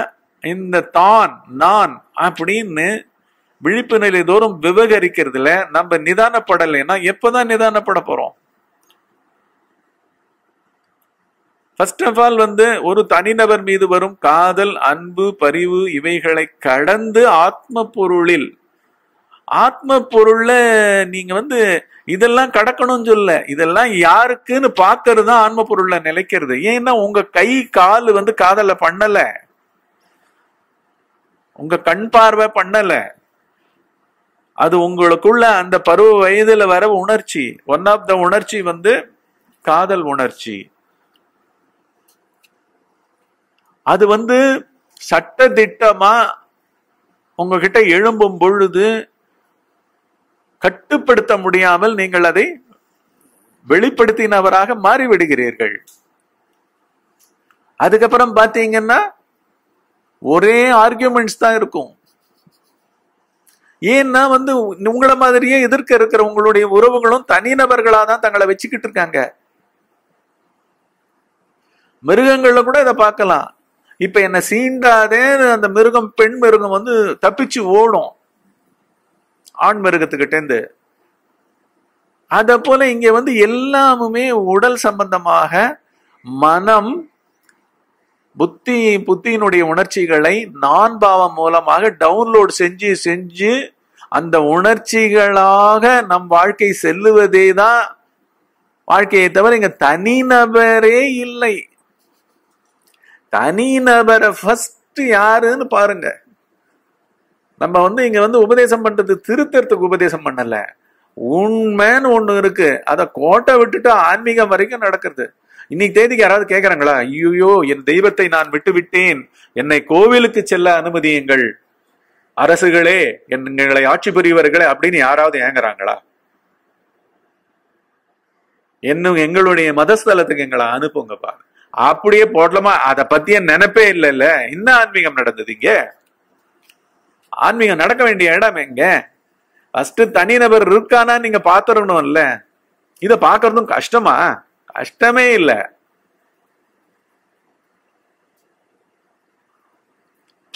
இந்த தான் நான் அப்படின்னு விழிப்பு தோறும் விவகரிக்கிறதுல நம்ம நிதானப்படலைன்னா எப்பதான் நிதானப்பட போறோம் ஃபர்ஸ்ட் ஆஃப் ஆல் வந்து ஒரு தனிநபர் மீது வரும் காதல் அன்பு பரிவு இவைகளை கடந்து ஆத்ம பொருளில் ஆத்ம பொருள்ல நீங்க வந்து இதெல்லாம் கடக்கணும்னு சொல்ல இதெல்லாம் யாருக்குன்னு பாக்குறது தான் ஆன்ம பொருள்ல நிலைக்கிறது ஏன்னா உங்க கை கால் வந்து காதல பண்ணல உங்க கண் பார்வை பண்ணல அது உங்களுக்குள்ள அந்த பருவ வயதுல வர உணர்ச்சி ஒன் ஆஃப் த உணர்ச்சி வந்து காதல் உணர்ச்சி அது வந்து சட்டத்திட்டமா உங்ககிட்ட எழும்பும் பொழுது கட்டுப்படுத்த முடியாமல் நீங்கள் அதை வெளிப்படுத்தினவராக மாறிவிடுகிறீர்கள் அதுக்கப்புறம் பாத்தீங்கன்னா ஒரே ஆர்கியூமெண்ட்ஸ் தான் இருக்கும் ஏன்னா வந்து உங்களை மாதிரியே எதிர்க்க இருக்கிற உங்களுடைய உறவுகளும் தனிநபர்களா தான் தங்களை வச்சுக்கிட்டு இருக்காங்க மிருகங்கள்ல கூட இதை பார்க்கலாம் இப்ப என்ன சீண்டாதே அந்த மிருகம் பெண் மிருகம் வந்து தப்பிச்சு ஓடும் ஆண் மிருகத்துக்கிட்டேந்து அத போல இங்க வந்து எல்லாமுமே உடல் சம்பந்தமாக மனம் புத்தி புத்தியினுடைய உணர்ச்சிகளை நான் பாவம் மூலமாக டவுன்லோட் செஞ்சு செஞ்சு அந்த உணர்ச்சிகளாக நம் வாழ்க்கை செல்லுவதே தான் வாழ்க்கையை தவிர இங்க தனிநபரே இல்லை தனிநபரை ஃபர்ஸ்ட் யாருன்னு பாருங்க நம்ம வந்து இங்க வந்து உபதேசம் பண்றது திருத்தறதுக்கு உபதேசம் பண்ணல உண்மைன்னு ஒண்ணு இருக்கு அதை கோட்டை விட்டுட்டு ஆன்மீகம் வரைக்கும் நடக்கிறது இன்னைக்கு தேதிக்கு யாராவது கேட்கறாங்களா ஐயோ என் தெய்வத்தை நான் விட்டு விட்டேன் என்னை கோவிலுக்கு செல்ல அனுமதியுங்கள் அரசுகளே எங்களை ஆட்சி புரியவர்களே அப்படின்னு யாராவது ஏங்குறாங்களா இன்னும் எங்களுடைய மதஸ்தலத்துக்கு எங்களை அனுப்புங்கப்பா அப்படியே போடலாமா அதை என் நினைப்பே இல்லை இல்ல என்ன ஆன்மீகம் நடந்தது இங்க ஆன்மீகம் நடக்க வேண்டிய இடம் எங்க ஃபர்ஸ்ட் தனிநபர் இருக்கானா நீங்க பாத்துறணும் இல்ல இத பாக்குறதும் கஷ்டமா கஷ்டமே இல்லை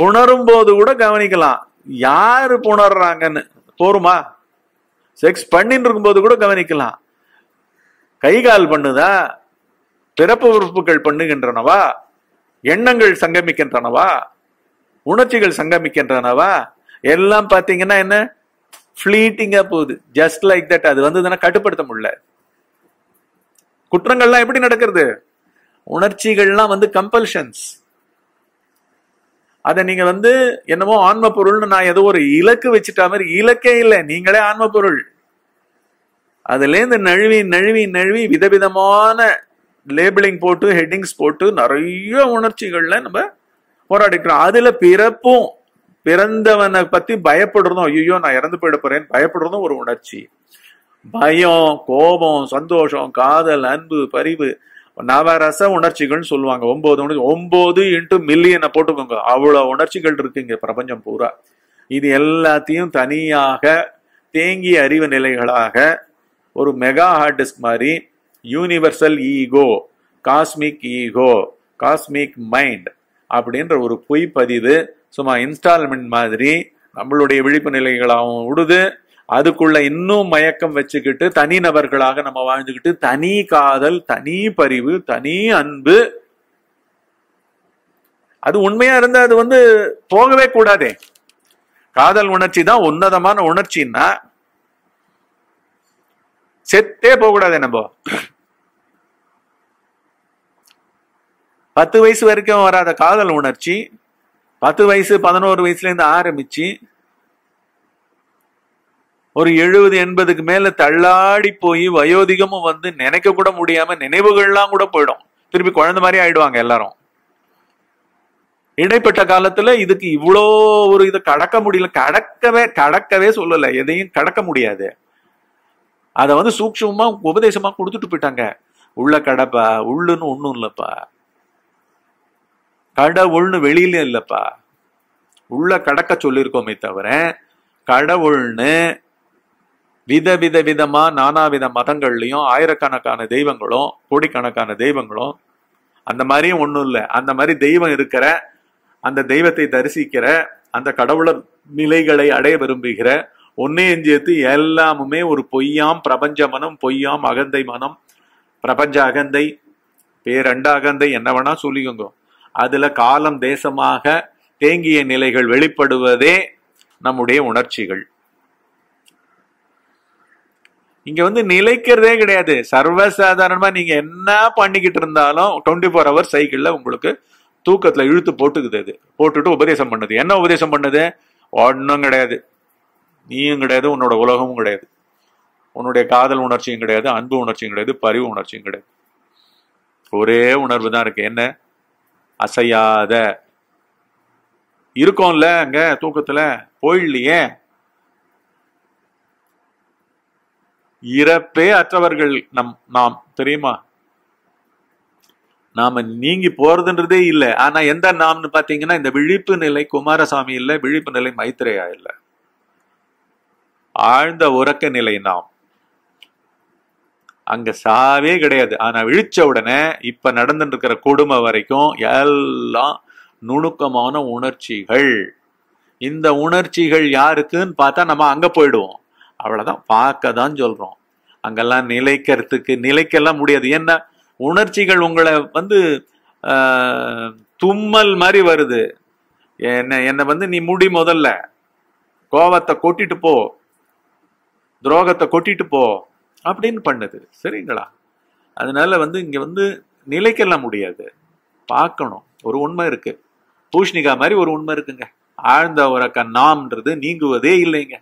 புணரும் போது கூட கவனிக்கலாம் யாரு புணர்றாங்கன்னு போருமா செக்ஸ் பண்ணிட்டு போது கூட கவனிக்கலாம் கை கால் பண்ணுதா பிறப்பு உறுப்புகள் பண்ணுகின்றனவா எண்ணங்கள் சங்கமிக்கின்றனவா உணர்ச்சிகள் சங்கமிக்கின்றனவா எல்லாம் பார்த்தீங்கன்னா என்ன ஃப்ளீட்டிங்காக போகுது ஜஸ்ட் லைக் தட் அது வந்து கட்டுப்படுத்த முடியல குற்றங்கள்லாம் எப்படி நடக்கிறது உணர்ச்சிகள்லாம் வந்து கம்பல்ஷன்ஸ் அதை நீங்க வந்து என்னமோ ஆன்ம பொருள்னு நான் ஏதோ ஒரு இலக்கு வச்சுட்டா மாதிரி இலக்கே இல்லை நீங்களே ஆன்ம பொருள் அதுலேருந்து நழுவி நழுவி நழுவி விதவிதமான லேபிளிங் போட்டு ஹெட்டிங்ஸ் போட்டு நிறைய உணர்ச்சிகள்ல நம்ம போராடிக்கிறோம் அதுல பிறப்பும் பிறந்தவனை பத்தி பயப்படுறதும் ஐயோ நான் இறந்து போயிட போறேன் பயப்படுறதும் ஒரு உணர்ச்சி பயம் கோபம் சந்தோஷம் காதல் அன்பு பரிவு நவரச உணர்ச்சிகள்னு சொல்லுவாங்க ஒன்பது உணர்ச்சி ஒன்பது இன்ட்டு மில்லியனை போட்டுக்கோங்க அவ்வளோ உணர்ச்சிகள் இருக்கு இங்க பிரபஞ்சம் பூரா இது எல்லாத்தையும் தனியாக தேங்கிய அறிவு நிலைகளாக ஒரு மெகா ஹார்ட் டிஸ்க் மாதிரி universal ego cosmic ego cosmic mind அப்படின்ற ஒரு பொய் பதிவு சும்மா இன்ஸ்டால்மெண்ட் மாதிரி நம்மளுடைய விழிப்பு நிலைகளாகவும் விடுது அதுக்குள்ள இன்னும் மயக்கம் வச்சுக்கிட்டு தனி நபர்களாக நம்ம வாழ்ந்துக்கிட்டு தனி காதல் தனி பரிவு தனி அன்பு அது உண்மையா இருந்தா அது வந்து போகவே கூடாதே காதல் உணர்ச்சி தான் உன்னதமான உணர்ச்சின்னா செத்தே போகக்கூடாது நம்ம பத்து வயசு வரைக்கும் வராத காதல் உணர்ச்சி பத்து வயசு பதினோரு வயசுலேருந்து ஆரம்பிச்சு ஒரு எழுபது எண்பதுக்கு மேல தள்ளாடி போய் வயோதிகமும் வந்து நினைக்க கூட முடியாம நினைவுகள்லாம் கூட போயிடும் திருப்பி குழந்த மாதிரி ஆயிடுவாங்க எல்லாரும் இடைப்பட்ட காலத்துல இதுக்கு இவ்வளோ ஒரு இதை கடக்க முடியல கடக்கவே கடக்கவே சொல்லலை எதையும் கடக்க முடியாது அதை வந்து சூக்ஷமா உபதேசமா கொடுத்துட்டு போயிட்டாங்க உள்ள கடைப்பா உள்ளுன்னு ஒன்றும் இல்லைப்பா கடை ஒழுன்னு வெளியில இல்லைப்பா உள்ள கடக்க சொல்லியிருக்கோமே தவிர கடவுள்னு வித வித விதமா நானாவித மதங்கள்லையும் ஆயிரக்கணக்கான தெய்வங்களும் கோடிக்கணக்கான தெய்வங்களும் அந்த மாதிரியும் ஒன்றும் இல்லை அந்த மாதிரி தெய்வம் இருக்கிற அந்த தெய்வத்தை தரிசிக்கிற அந்த கடவுள நிலைகளை அடைய விரும்புகிற ஒன்னையும் சேர்த்து எல்லாமுமே ஒரு பொய்யாம் பிரபஞ்ச மனம் பொய்யாம் அகந்தை மனம் பிரபஞ்ச அகந்தை பேரண்ட அகந்தை என்ன வேணா சொல்லிக்கோங்க அதுல காலம் தேசமாக தேங்கிய நிலைகள் வெளிப்படுவதே நம்முடைய உணர்ச்சிகள் இங்க வந்து நிலைக்கிறதே கிடையாது சர்வசாதாரணமா நீங்க என்ன பண்ணிக்கிட்டு இருந்தாலும் டுவெண்ட்டி ஃபோர் ஹவர் சைக்கிள்ல உங்களுக்கு தூக்கத்துல இழுத்து போட்டுக்குது அது போட்டுட்டு உபதேசம் பண்ணுது என்ன உபதேசம் பண்ணுது ஒன்றும் கிடையாது நீயும் கிடையாது உன்னோட உலகமும் கிடையாது உன்னுடைய காதல் உணர்ச்சியும் கிடையாது அன்பு உணர்ச்சியும் கிடையாது பரிவு உணர்ச்சியும் கிடையாது ஒரே உணர்வு தான் இருக்கு என்ன அசையாத இருக்கோம்ல அங்க தூக்கத்துல போயிடலையே இறப்பே அற்றவர்கள் நம் நாம் தெரியுமா நாம நீங்கி போறதுன்றதே இல்லை ஆனா எந்த நாம்னு பாத்தீங்கன்னா இந்த விழிப்பு நிலை குமாரசாமி இல்லை விழிப்பு நிலை மைத்திரையா இல்லை ஆழ்ந்த உறக்க நிலை நாம் அங்க சாவே கிடையாது ஆனா விழிச்ச உடனே இப்ப நடந்துட்டு இருக்கிற கொடுமை வரைக்கும் எல்லாம் நுணுக்கமான உணர்ச்சிகள் இந்த உணர்ச்சிகள் யாருக்குன்னு பார்த்தா நம்ம அங்க போயிடுவோம் அவ்வளவுதான் பார்க்க தான் சொல்றோம் அங்கெல்லாம் நிலைக்கிறதுக்கு நிலைக்கெல்லாம் முடியாது என்ன உணர்ச்சிகள் உங்களை வந்து தும்மல் மாதிரி வருது என்ன என்னை வந்து நீ முடி முதல்ல கோவத்தை கொட்டிட்டு போ துரோகத்தை கொட்டிட்டு போ அப்படின்னு பண்ணுது சரிங்களா அதனால வந்து இங்க வந்து நிலைக்கெல்லாம் முடியாது பார்க்கணும் ஒரு உண்மை இருக்கு பூஷ்ணிகா மாதிரி ஒரு உண்மை இருக்குங்க ஆழ்ந்த உறக்க நாம்ன்றது நீங்குவதே இல்லைங்க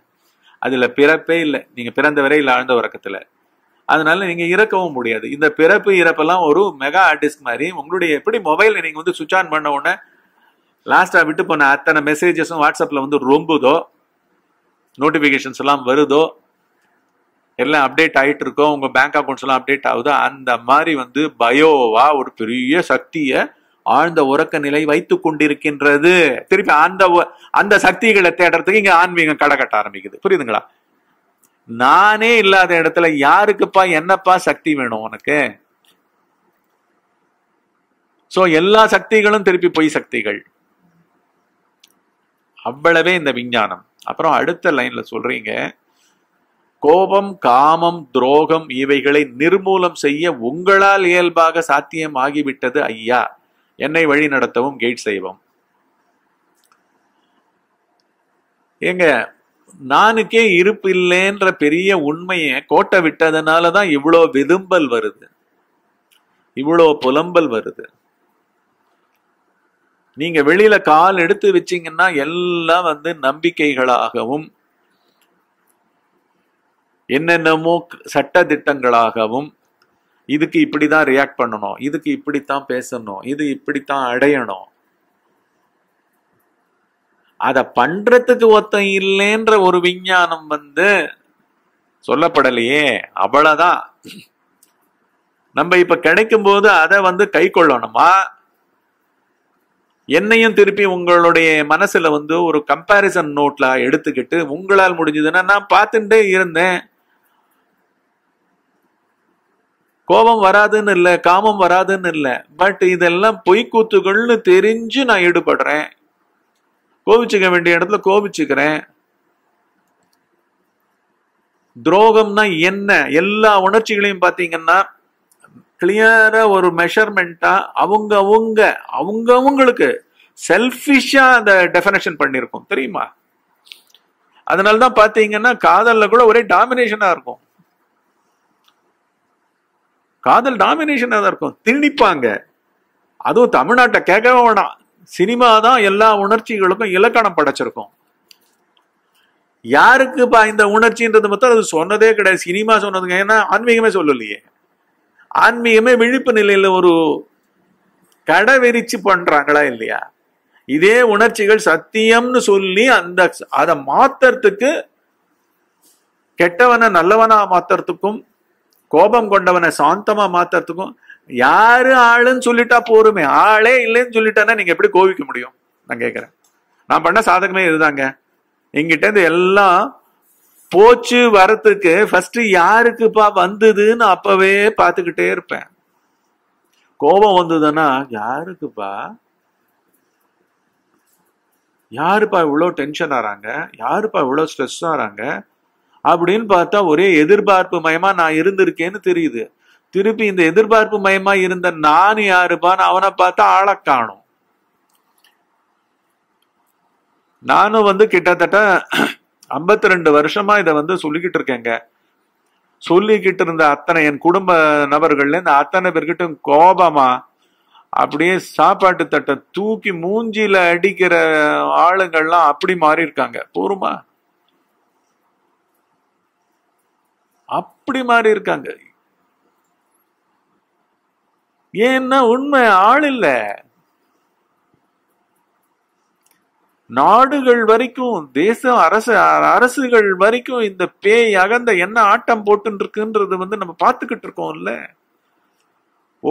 அதுல பிறப்பே இல்லை நீங்க பிறந்த வரையில் ஆழ்ந்த உறக்கத்துல அதனால நீங்க இறக்கவும் முடியாது இந்த பிறப்பு இறப்பெல்லாம் ஒரு மெகா ஆர்டிஸ்ட் மாதிரி உங்களுடைய எப்படி மொபைல் நீங்க வந்து சுவிச் ஆன் பண்ண உடனே லாஸ்டா விட்டு போன அத்தனை மெசேஜஸும் வாட்ஸ்அப்ல வந்து ரொம்புதோ நோட்டிபிகேஷன்ஸ் எல்லாம் வருதோ எல்லாம் அப்டேட் ஆகிட்டு இருக்கோம் உங்கள் பேங்க் அக்கௌண்ட்ஸ் எல்லாம் அப்டேட் ஆகுது அந்த மாதிரி வந்து பயோவா ஒரு பெரிய சக்தியை ஆழ்ந்த உறக்க நிலை வைத்து கொண்டிருக்கின்றது திருப்பி அந்த அந்த சக்திகளை தேடுறதுக்கு இங்க ஆன்மீகம் கடை கட்ட ஆரம்பிக்குது புரியுதுங்களா நானே இல்லாத இடத்துல யாருக்குப்பா என்னப்பா சக்தி வேணும் உனக்கு சோ எல்லா சக்திகளும் திருப்பி போய் சக்திகள் அவ்வளவே இந்த விஞ்ஞானம் அப்புறம் அடுத்த லைன்ல சொல்றீங்க கோபம் காமம் துரோகம் இவைகளை நிர்மூலம் செய்ய உங்களால் இயல்பாக சாத்தியம் ஆகிவிட்டது ஐயா என்னை வழி நடத்தவும் கெய்ட் செய்வோம் ஏங்க நானுக்கே இருப்பு இல்லைன்ற பெரிய உண்மையை கோட்டை விட்டதுனால தான் இவ்வளோ விதும்பல் வருது இவ்வளோ புலம்பல் வருது நீங்க வெளியில கால் எடுத்து வச்சீங்கன்னா எல்லாம் வந்து நம்பிக்கைகளாகவும் என்னென்னமோ சட்ட திட்டங்களாகவும் இதுக்கு இப்படி தான் ரியாக்ட் பண்ணணும் இதுக்கு இப்படித்தான் பேசணும் இது இப்படித்தான் அடையணும் அதை பண்றதுக்கு ஒத்தம் இல்லைன்ற ஒரு விஞ்ஞானம் வந்து சொல்லப்படலையே அவ்வளவுதான் நம்ம இப்ப கிடைக்கும் போது அதை வந்து கை கொள்ளணுமா என்னையும் திருப்பி உங்களுடைய மனசுல வந்து ஒரு கம்பாரிசன் நோட்ல எடுத்துக்கிட்டு உங்களால் முடிஞ்சதுன்னா நான் பார்த்துட்டே இருந்தேன் கோபம் வராதுன்னு இல்லை காமம் வராதுன்னு இல்லை பட் இதெல்லாம் பொய்க்கூத்துகள்னு தெரிஞ்சு நான் ஈடுபடுறேன் கோபிச்சுக்க வேண்டிய இடத்துல கோபிச்சுக்கிறேன் துரோகம்னா என்ன எல்லா உணர்ச்சிகளையும் பார்த்தீங்கன்னா கிளியரா ஒரு மெஷர்மெண்டா அவங்க அவங்க அவங்க அவங்களுக்கு செல்ஃபிஷா அந்த டெஃபினேஷன் பண்ணியிருக்கோம் தெரியுமா அதனால தான் பார்த்தீங்கன்னா காதலில் கூட ஒரே டாமினேஷனாக இருக்கும் காதல் டாமினேஷன் தான் இருக்கும் திணிப்பாங்க அதுவும் தமிழ்நாட்டை கேட்கவே வேணாம் சினிமா தான் எல்லா உணர்ச்சிகளுக்கும் இலக்கணம் படைச்சிருக்கும் யாருக்கு இந்த உணர்ச்சின்றது மட்டும் அது சொன்னதே கிடையாது சினிமா சொன்னதுங்க ஏன்னா ஆன்மீகமே சொல்லலையே ஆன்மீகமே விழிப்பு நிலையில ஒரு கடை விரிச்சு பண்றாங்களா இல்லையா இதே உணர்ச்சிகள் சத்தியம்னு சொல்லி அந்த அதை மாத்துறதுக்கு கெட்டவனை நல்லவனா மாத்துறதுக்கும் கோபம் கொண்டவனை சாந்தமா மாத்தறதுக்கும் யாரு ஆளுன்னு சொல்லிட்டா போருமே ஆளே இல்லைன்னு சொல்லிட்டானா நீங்க எப்படி கோவிக்க முடியும் நான் கேட்கிறேன் நான் பண்ண சாதகமே இதுதாங்க எங்கிட்ட இந்த எல்லாம் போச்சு வரத்துக்கு ஃபர்ஸ்ட் யாருக்குப்பா வந்ததுன்னு அப்பவே பார்த்துக்கிட்டே இருப்பேன் கோபம் வந்ததுன்னா யாருக்குப்பா யாருப்பா இவ்வளோ டென்ஷன் ஆறாங்க யாருப்பா இவ்வளோ ஸ்ட்ரெஸ் ஆறாங்க அப்படின்னு பார்த்தா ஒரே எதிர்பார்ப்பு மயமா நான் இருந்திருக்கேன்னு தெரியுது திருப்பி இந்த எதிர்பார்ப்பு மயமா இருந்த நான் யாருப்பான்னு அவனை பார்த்தா ஆளை காணும் நானும் வந்து கிட்டத்தட்ட ஐம்பத்தி ரெண்டு வருஷமா இதை வந்து சொல்லிக்கிட்டு இருக்கேங்க சொல்லிக்கிட்டு இருந்த அத்தனை என் குடும்ப நபர்கள்ல இந்த அத்தனை பேர்கிட்ட கோபமா அப்படியே சாப்பாட்டு தட்டை தூக்கி மூஞ்சியில அடிக்கிற ஆளுங்கள்லாம் அப்படி மாறி இருக்காங்க போருமா அப்படி மாறி இருக்காங்க ஏன்னா உண்மை ஆள் இல்ல நாடுகள் வரைக்கும் தேசம் அரசு அரசுகள் வரைக்கும் இந்த பேய் அகந்த என்ன ஆட்டம் போட்டு இருக்குன்றது வந்து நம்ம பார்த்துக்கிட்டு இருக்கோம்ல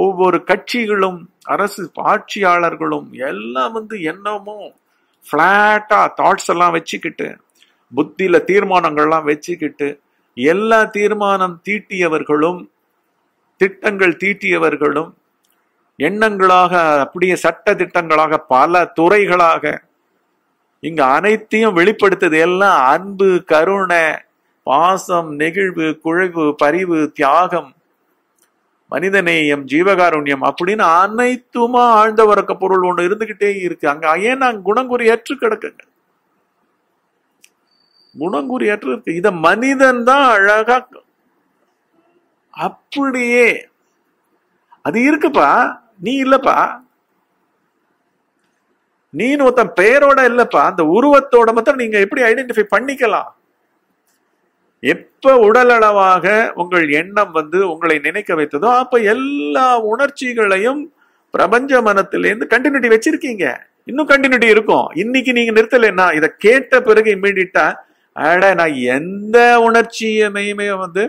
ஒவ்வொரு கட்சிகளும் அரசு ஆட்சியாளர்களும் எல்லாம் வந்து என்னமோ ஃப்ளாட்டா தாட்ஸ் எல்லாம் வச்சுக்கிட்டு புத்தியில தீர்மானங்கள்லாம் வச்சுக்கிட்டு எல்லா தீர்மானம் தீட்டியவர்களும் திட்டங்கள் தீட்டியவர்களும் எண்ணங்களாக அப்படியே சட்ட திட்டங்களாக பல துறைகளாக இங்க அனைத்தையும் வெளிப்படுத்துது எல்லாம் அன்பு கருணை பாசம் நெகிழ்வு குழைவு பரிவு தியாகம் மனித நேயம் ஜீவகாருண்யம் அப்படின்னு அனைத்துமா ஆழ்ந்தவரக்க பொருள் ஒன்று இருந்துகிட்டே இருக்கு அங்க ஏன் நாங்கள் குணங்குறி ஏற்று கிடக்குங்க குணங்குறியற்று இருக்கு இத மனிதன் தான் அழகா அப்படியே அது இருக்குப்பா நீ இல்லப்பா நீ ஒருத்தன் பெயரோட இல்லப்பா அந்த உருவத்தோட மட்டும் நீங்க எப்படி ஐடென்டிஃபை பண்ணிக்கலாம் எப்ப உடலளவாக உங்கள் எண்ணம் வந்து உங்களை நினைக்க வைத்ததோ அப்ப எல்லா உணர்ச்சிகளையும் பிரபஞ்ச மனத்திலேருந்து கண்டினியூட்டி வச்சிருக்கீங்க இன்னும் கண்டினியூட்டி இருக்கும் இன்னைக்கு நீங்க நிறுத்தலைன்னா இதை கேட்ட பிறகு இம்மீடியட்டா ஆடா நான் எந்த உணர்ச்சியமையுமே வந்து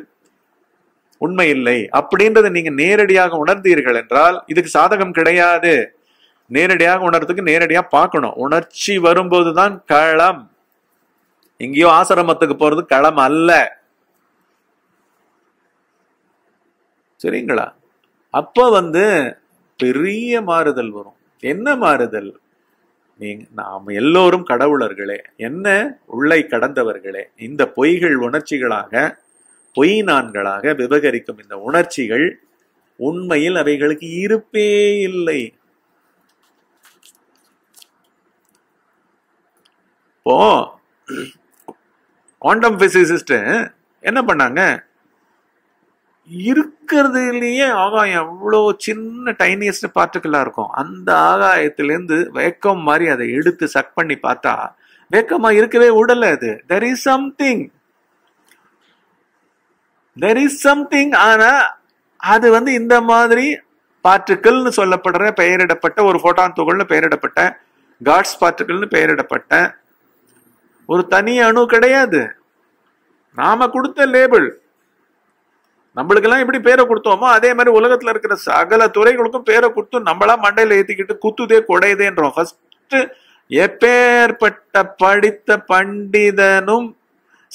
உண்மை இல்லை அப்படின்றத நீங்க நேரடியாக உணர்ந்தீர்கள் என்றால் இதுக்கு சாதகம் கிடையாது நேரடியாக உணர்றதுக்கு நேரடியாக பார்க்கணும் உணர்ச்சி வரும்போது தான் களம் எங்கேயோ ஆசிரமத்துக்கு போறது களம் அல்ல சரிங்களா அப்ப வந்து பெரிய மாறுதல் வரும் என்ன மாறுதல் நீங்க நாம் எல்லோரும் கடவுளர்களே என்ன உள்ளை கடந்தவர்களே இந்த பொய்கள் உணர்ச்சிகளாக பொய் நான்களாக விவகரிக்கும் இந்த உணர்ச்சிகள் உண்மையில் அவைகளுக்கு இருப்பே இல்லை இப்போ குவாண்டம் பிசிசிஸ்ட் என்ன பண்ணாங்க இருக்கிறதுலேயே ஆகாயம் அவ்வளோ சின்ன டைனியஸ்ட் பார்ட்டிக்கலாக இருக்கும் அந்த ஆகாயத்திலேருந்து வேக்கம் மாதிரி அதை எடுத்து சக் பண்ணி பார்த்தா வேக்கமாக இருக்கவே உடலை அது there is something there is something ஆனால் அது வந்து இந்த மாதிரி பார்ட்டிக்கல்னு சொல்லப்படுற பெயரிடப்பட்ட ஒரு ஃபோட்டான் துகள்னு பெயரிடப்பட்ட காட்ஸ் பார்ட்டிக்கல்னு பெயரிடப்பட்ட ஒரு தனி அணு கிடையாது நாம கொடுத்த லேபிள் நம்மளுக்கெல்லாம் எப்படி பேரை கொடுத்தோமோ அதே மாதிரி உலகத்துல இருக்கிற சகல துறைகளுக்கும் பேரை கொடுத்து நம்மளா மண்டையில ஏத்திக்கிட்டு குத்துதே கொடைதேன்றோம் ஃபர்ஸ்ட் எப்பேற்பட்ட படித்த பண்டிதனும்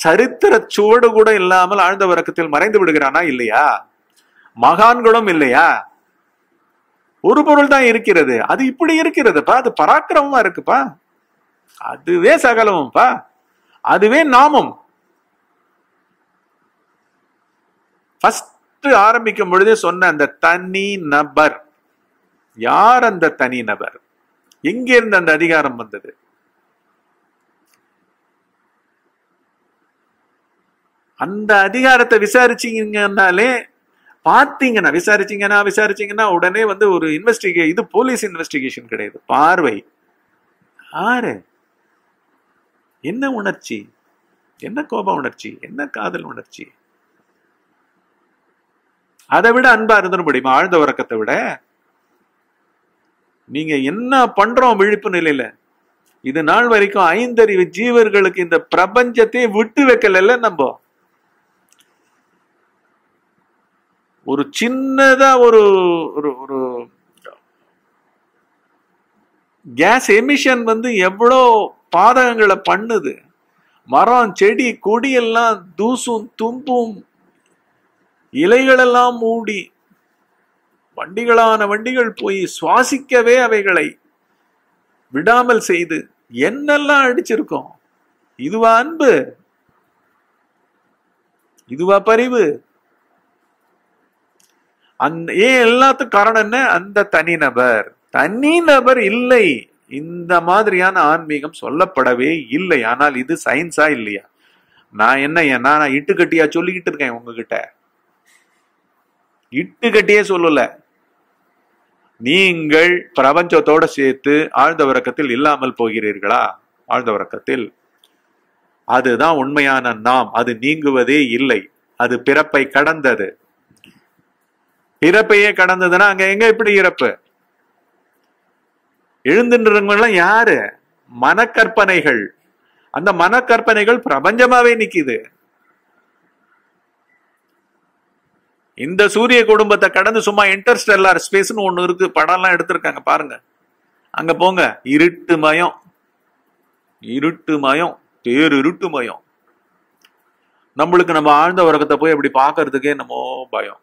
சரித்திர சுவடு கூட இல்லாமல் ஆழ்ந்த வரக்கத்தில் மறைந்து விடுகிறானா இல்லையா மகான்களும் இல்லையா ஒரு பொருள் தான் இருக்கிறது அது இப்படி இருக்கிறதுப்பா அது பராக்கிரமமா இருக்குப்பா அதுவே சகலமும்ப்பா அதுவே நாமம் ஃபஸ்ட்டு ஆரம்பிக்கும் பொழுதே சொன்ன அந்த தனி நபர் யார் அந்த தனி நபர் எங்கிருந்து அந்த அதிகாரம் வந்தது அந்த அதிகாரத்தை விசாரிச்சீங்கன்னாலே பார்த்தீங்கன்னா விசாரிச்சீங்கன்னா விசாரிச்சீங்கன்னா உடனே வந்து ஒரு இன்வெஸ்டிகே இது போலீஸ் இன்வெஸ்டிகேஷன் கிடையாது பார்வை ஆறு என்ன உணர்ச்சி என்ன கோப உணர்ச்சி என்ன காதல் உணர்ச்சி அதை விட அன்பா இருந்துட முடியுமா ஆழ்ந்த உறக்கத்தை விட நீங்க என்ன பண்றோம் விழிப்பு நிலையில இது நாள் வரைக்கும் ஐந்தறிவு ஜீவர்களுக்கு இந்த பிரபஞ்சத்தையும் விட்டு வைக்கல நம்ம ஒரு சின்னதா ஒரு ஒரு ஒரு கேஸ் எமிஷன் வந்து எவ்வளோ பாதகங்களை பண்ணுது மரம் செடி கொடி எல்லாம் தூசும் தும்பும் இலைகளெல்லாம் மூடி வண்டிகளான வண்டிகள் போய் சுவாசிக்கவே அவைகளை விடாமல் செய்து என்னெல்லாம் அடிச்சிருக்கோம் இதுவா அன்பு இதுவா பரிவு அந்த ஏன் எல்லாத்துக்கும் காரணம் என்ன அந்த தனிநபர் தனிநபர் இல்லை இந்த மாதிரியான ஆன்மீகம் சொல்லப்படவே இல்லை ஆனால் இது சயின்ஸா இல்லையா நான் என்ன நான் இட்டுக்கட்டியா சொல்லிக்கிட்டு இருக்கேன் உங்ககிட்ட இட்டுக்கட்டியே சொல்லல நீங்கள் பிரபஞ்சத்தோட சேர்த்து ஆழ்ந்த உறக்கத்தில் இல்லாமல் போகிறீர்களா ஆழ்ந்த உறக்கத்தில் அதுதான் உண்மையான நாம் அது நீங்குவதே இல்லை அது பிறப்பை கடந்தது பிறப்பையே கடந்ததுன்னா அங்க எங்க இப்படி இறப்பு எழுந்துன்றவங்களாம் யாரு மனக்கற்பனைகள் அந்த மனக்கற்பனைகள் பிரபஞ்சமாவே நிக்குது இந்த சூரிய குடும்பத்தை கடந்து சும்மா இன்டர்ஸ்டெல்லார் ஸ்பேஸ்னு ஒன்று இருக்கு படம்லாம் எடுத்திருக்காங்க பாருங்க அங்க போங்க இருட்டு மயம் இருட்டு மயம் தேர் இருட்டு மயம் நம்மளுக்கு நம்ம ஆழ்ந்த உலகத்தை போய் அப்படி பார்க்கறதுக்கே நம்ம பயம்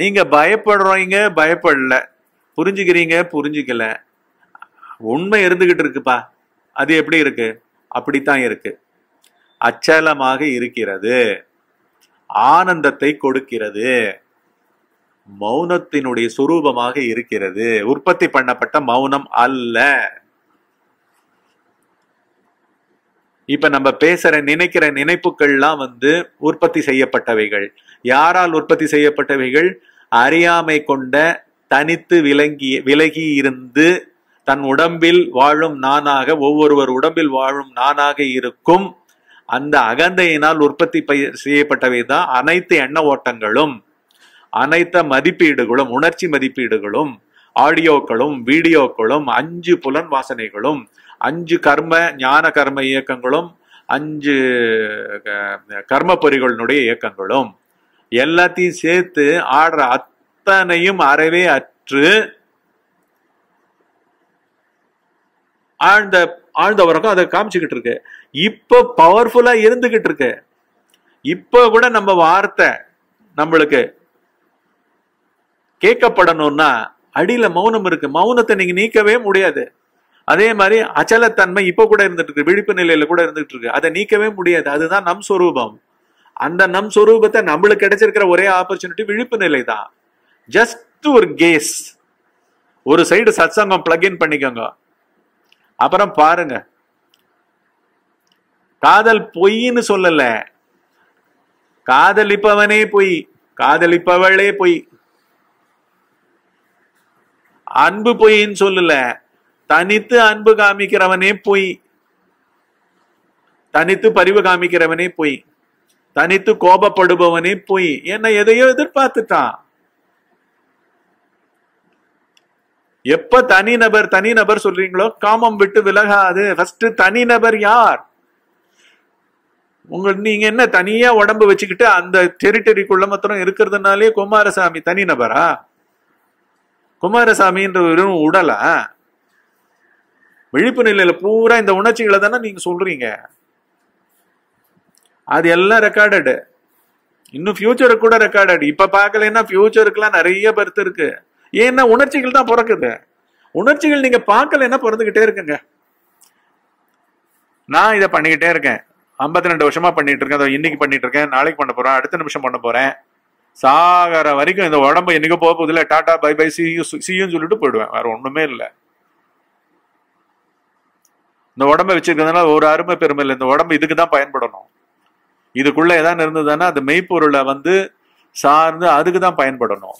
நீங்க பயப்படுறீங்க பயப்படல புரிஞ்சுக்கிறீங்க புரிஞ்சுக்கல உண்மை இருந்துகிட்டு இருக்குப்பா அது எப்படி இருக்கு அப்படித்தான் இருக்கு அச்சலமாக இருக்கிறது ஆனந்தத்தை கொடுக்கிறது மௌனத்தினுடைய சுரூபமாக இருக்கிறது உற்பத்தி பண்ணப்பட்ட மௌனம் அல்ல இப்ப நம்ம பேசுற நினைக்கிற நினைப்புகள்லாம் வந்து உற்பத்தி செய்யப்பட்டவைகள் யாரால் உற்பத்தி செய்யப்பட்டவைகள் அறியாமை கொண்ட தனித்து விலங்கி விலகி இருந்து தன் உடம்பில் வாழும் நானாக ஒவ்வொருவர் உடம்பில் வாழும் நானாக இருக்கும் அந்த அகந்தையினால் உற்பத்தி செய்யப்பட்டவை தான் அனைத்து எண்ண ஓட்டங்களும் அனைத்து மதிப்பீடுகளும் உணர்ச்சி மதிப்பீடுகளும் ஆடியோக்களும் வீடியோக்களும் அஞ்சு புலன் வாசனைகளும் அஞ்சு கர்ம ஞான கர்ம இயக்கங்களும் அஞ்சு கர்ம பொறிகளினுடைய இயக்கங்களும் எல்லாத்தையும் சேர்த்து ஆடுற அத்தனையும் அறவே அற்று ஆழ்ந்த ஆழ்ந்த உறக்கம் அதை காமிச்சுக்கிட்டு இருக்கு இப்போ பவர்ஃபுல்லா இருந்துகிட்டு இருக்கு இப்போ கூட நம்ம வார்த்தை நம்மளுக்கு கேட்கப்படணும்னா அடியில மௌனம் இருக்கு மௌனத்தை நீங்க நீக்கவே முடியாது அதே மாதிரி அச்சலத்தன்மை இப்போ கூட இருந்துட்டு இருக்கு விழிப்பு நிலையில கூட இருந்துட்டு இருக்கு அதை நீக்கவே முடியாது அதுதான் நம் சொரூபம் அந்த நம் சொரூபத்தை நம்மளுக்கு கிடைச்சிருக்கிற ஒரே ஆப்பர்ச்சுனிட்டி விழிப்பு நிலை தான் ஜஸ்ட் ஒரு கேஸ் ஒரு சைடு சத்சங்கம் இன் பண்ணிக்கோங்க அப்புறம் பாருங்க காதல் பொய்ன்னு சொல்லல காதலிப்பவனே பொய் காதலிப்பவளே பொய் அன்பு பொய்ன்னு சொல்லல தனித்து அன்பு காமிக்கிறவனே பொய் தனித்து பரிவு காமிக்கிறவனே பொய் தனித்து கோபப்படுபவனே பொய் என்ன எதையோ எதிர்பார்த்துட்டான் எப்ப தனிநபர் நபர் சொல்றீங்களோ காமம் விட்டு விலகாது ஃபர்ஸ்ட் தனிநபர் யார் உங்க நீங்க என்ன தனியா உடம்பு வச்சுக்கிட்டு அந்த டெரிட்டரிக்குள்ள மாத்திரம் இருக்கிறதுனாலே குமாரசாமி தனி நபரா குமாரசாமின்ற ஒரு உடலா விழிப்பு நிலையில பூரா இந்த உணர்ச்சிகளை தானே நீங்க சொல்றீங்க அது எல்லாம் ரெக்கார்டடு இன்னும் ஃபியூச்சருக்கு கூட ரெக்கார்டட் இப்ப பாக்கலைன்னா ஃபியூச்சருக்குலாம் நிறைய பருத்து இருக்கு ஏன்னா உணர்ச்சிகள் தான் பிறக்குது உணர்ச்சிகள் நீங்க என்ன பிறந்துகிட்டே இருக்குங்க நான் இதை பண்ணிக்கிட்டே இருக்கேன் ஐம்பத்தி ரெண்டு வருஷமா பண்ணிட்டு இருக்கேன் இன்னைக்கு பண்ணிட்டு இருக்கேன் நாளைக்கு பண்ண போறேன் அடுத்த நிமிஷம் பண்ண போறேன் சாகர வரைக்கும் இந்த உடம்பு என்னைக்கு போக போகுதுல டாடா பை பை சியூ சியூன்னு சொல்லிட்டு போயிடுவேன் வேற ஒண்ணுமே இல்லை இந்த உடம்பை வச்சிருக்கிறதுனால ஒரு அருமை பெருமை இல்லை இந்த உடம்பு இதுக்கு தான் பயன்படணும் இதுக்குள்ள ஏதாவது இருந்ததுன்னா அது மெய்ப்பொருளை வந்து சார்ந்து அதுக்கு தான் பயன்படணும்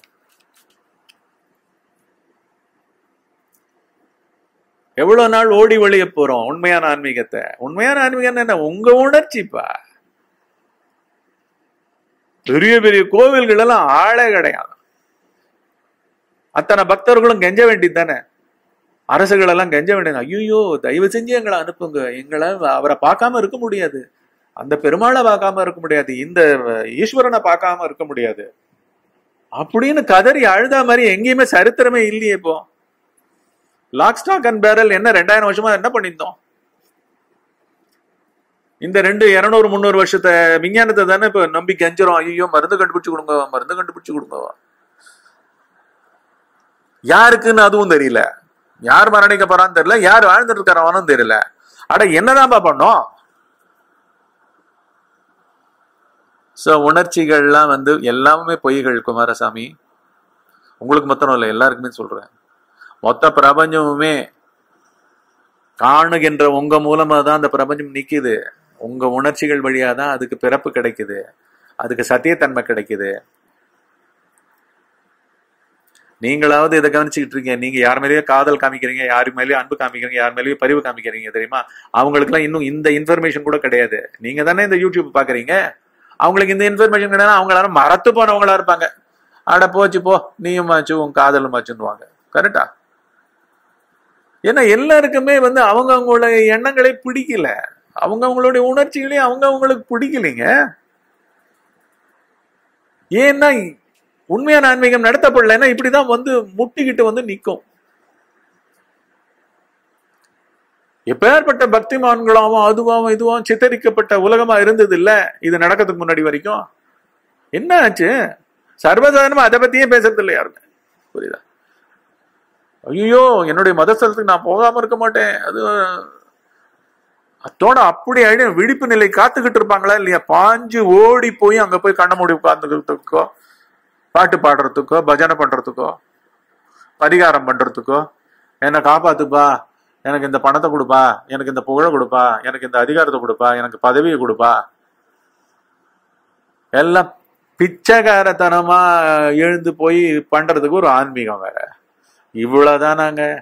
எவ்வளவு நாள் ஓடி வழிய போறோம் உண்மையான ஆன்மீகத்தை உண்மையான ஆன்மீகம் என்ன உங்க உணர்ச்சிப்பா பெரிய பெரிய கோவில்கள் எல்லாம் ஆளே கிடையாது அத்தனை பக்தர்களும் கெஞ்ச வேண்டியது தானே அரசுகள் எல்லாம் கெஞ்ச வேண்டியது ஐயோ தயவு செஞ்சு எங்களை அனுப்புங்க எங்களை அவரை பார்க்காம இருக்க முடியாது அந்த பெருமாளை பார்க்காம இருக்க முடியாது இந்த ஈஸ்வரனை பார்க்காம இருக்க முடியாது அப்படின்னு கதறி அழுதா மாதிரி எங்கேயுமே சரித்திரமே இல்லையே இப்போ லாக் ஸ்டாக் அண்ட் பேரல் என்ன ரெண்டாயிரம் வருஷமா என்ன பண்ணியிருந்தோம் இந்த ரெண்டு இரநூறு முந்நூறு வருஷத்தை விஞ்ஞானத்தை தானே இப்போ நம்பி கெஞ்சிரும் ஐயோ மருந்து கண்டுபிடிச்சு கொடுங்க மருந்து கண்டுபிடிச்சு கொடுங்கவா யாருக்குன்னு அதுவும் தெரியல யார் மரணிக்க போறான்னு தெரியல யார் வாழ்ந்துட்டு இருக்கிறவனும் தெரியல அட என்னதான்ப்பா பண்ணோம் ஸோ உணர்ச்சிகள்லாம் வந்து எல்லாமே பொய்கள் குமாரசாமி உங்களுக்கு மொத்தம் இல்லை எல்லாருக்குமே சொல்றேன் மொத்த பிரபஞ்சமுமே காணுகின்ற உங்க மூலமா தான் அந்த பிரபஞ்சம் நிக்குது உங்க உணர்ச்சிகள் வழியா தான் அதுக்கு பிறப்பு கிடைக்குது அதுக்கு சத்தியத்தன்மை கிடைக்குது நீங்களாவது இதை கவனிச்சுக்கிட்டு இருக்கீங்க நீங்க யார் மேலேயோ காதல் காமிக்கிறீங்க யார் மேலேயோ அன்பு காமிக்கிறீங்க யார் மேலேயோ பரிவு காமிக்கிறீங்க தெரியுமா அவங்களுக்குலாம் இன்னும் இந்த இன்ஃபர்மேஷன் கூட கிடையாது நீங்க தானே இந்த யூடியூப் பாக்குறீங்க அவங்களுக்கு இந்த இன்ஃபர்மேஷன் கிடையாது அவங்களால மறத்து போனவங்களா இருப்பாங்க அட போச்சு போ நீயும் ஆச்சு உன் காதலும் வாங்க கரெக்டா ஏன்னா எல்லாருக்குமே வந்து அவங்க அவங்களோட எண்ணங்களை பிடிக்கல அவங்க அவங்களுடைய உணர்ச்சிகளையும் அவங்க அவங்களுக்கு பிடிக்கலைங்க ஏன்னா உண்மையான ஆன்மீகம் நடத்தப்படலைன்னா இப்படிதான் வந்து முட்டிக்கிட்டு வந்து நிற்கும் எப்பேற்பட்ட பக்திமான்களாவும் அதுவாகவும் இதுவாகவும் சித்தரிக்கப்பட்ட உலகமா இருந்தது இல்ல இது நடக்கிறதுக்கு முன்னாடி வரைக்கும் என்ன ஆச்சு சர்வசாதாரணமா அதை பத்தியே பேசுறது இல்லை யாருமே புரியுதா ஐயோ என்னுடைய மதஸ்தலத்துக்கு நான் போகாம இருக்க மாட்டேன் அது அத்தோட அப்படி ஆயிடும் விழிப்பு நிலை காத்துக்கிட்டு இருப்பாங்களா இல்லையா பாஞ்சு ஓடி போய் அங்க போய் கண்ண மூடி உட்கார்ந்துக்கிறதுக்கோ பாட்டு பாடுறதுக்கோ பஜனை பண்றதுக்கோ பரிகாரம் பண்றதுக்கோ என்னை காப்பாத்துப்பா எனக்கு இந்த பணத்தை கொடுப்பா எனக்கு இந்த புகழை கொடுப்பா எனக்கு இந்த அதிகாரத்தை கொடுப்பா எனக்கு பதவியை கொடுப்பா எல்லாம் பிச்சைக்காரத்தனமா எழுந்து போய் பண்றதுக்கு ஒரு ஆன்மீகம் வேற நாங்கள்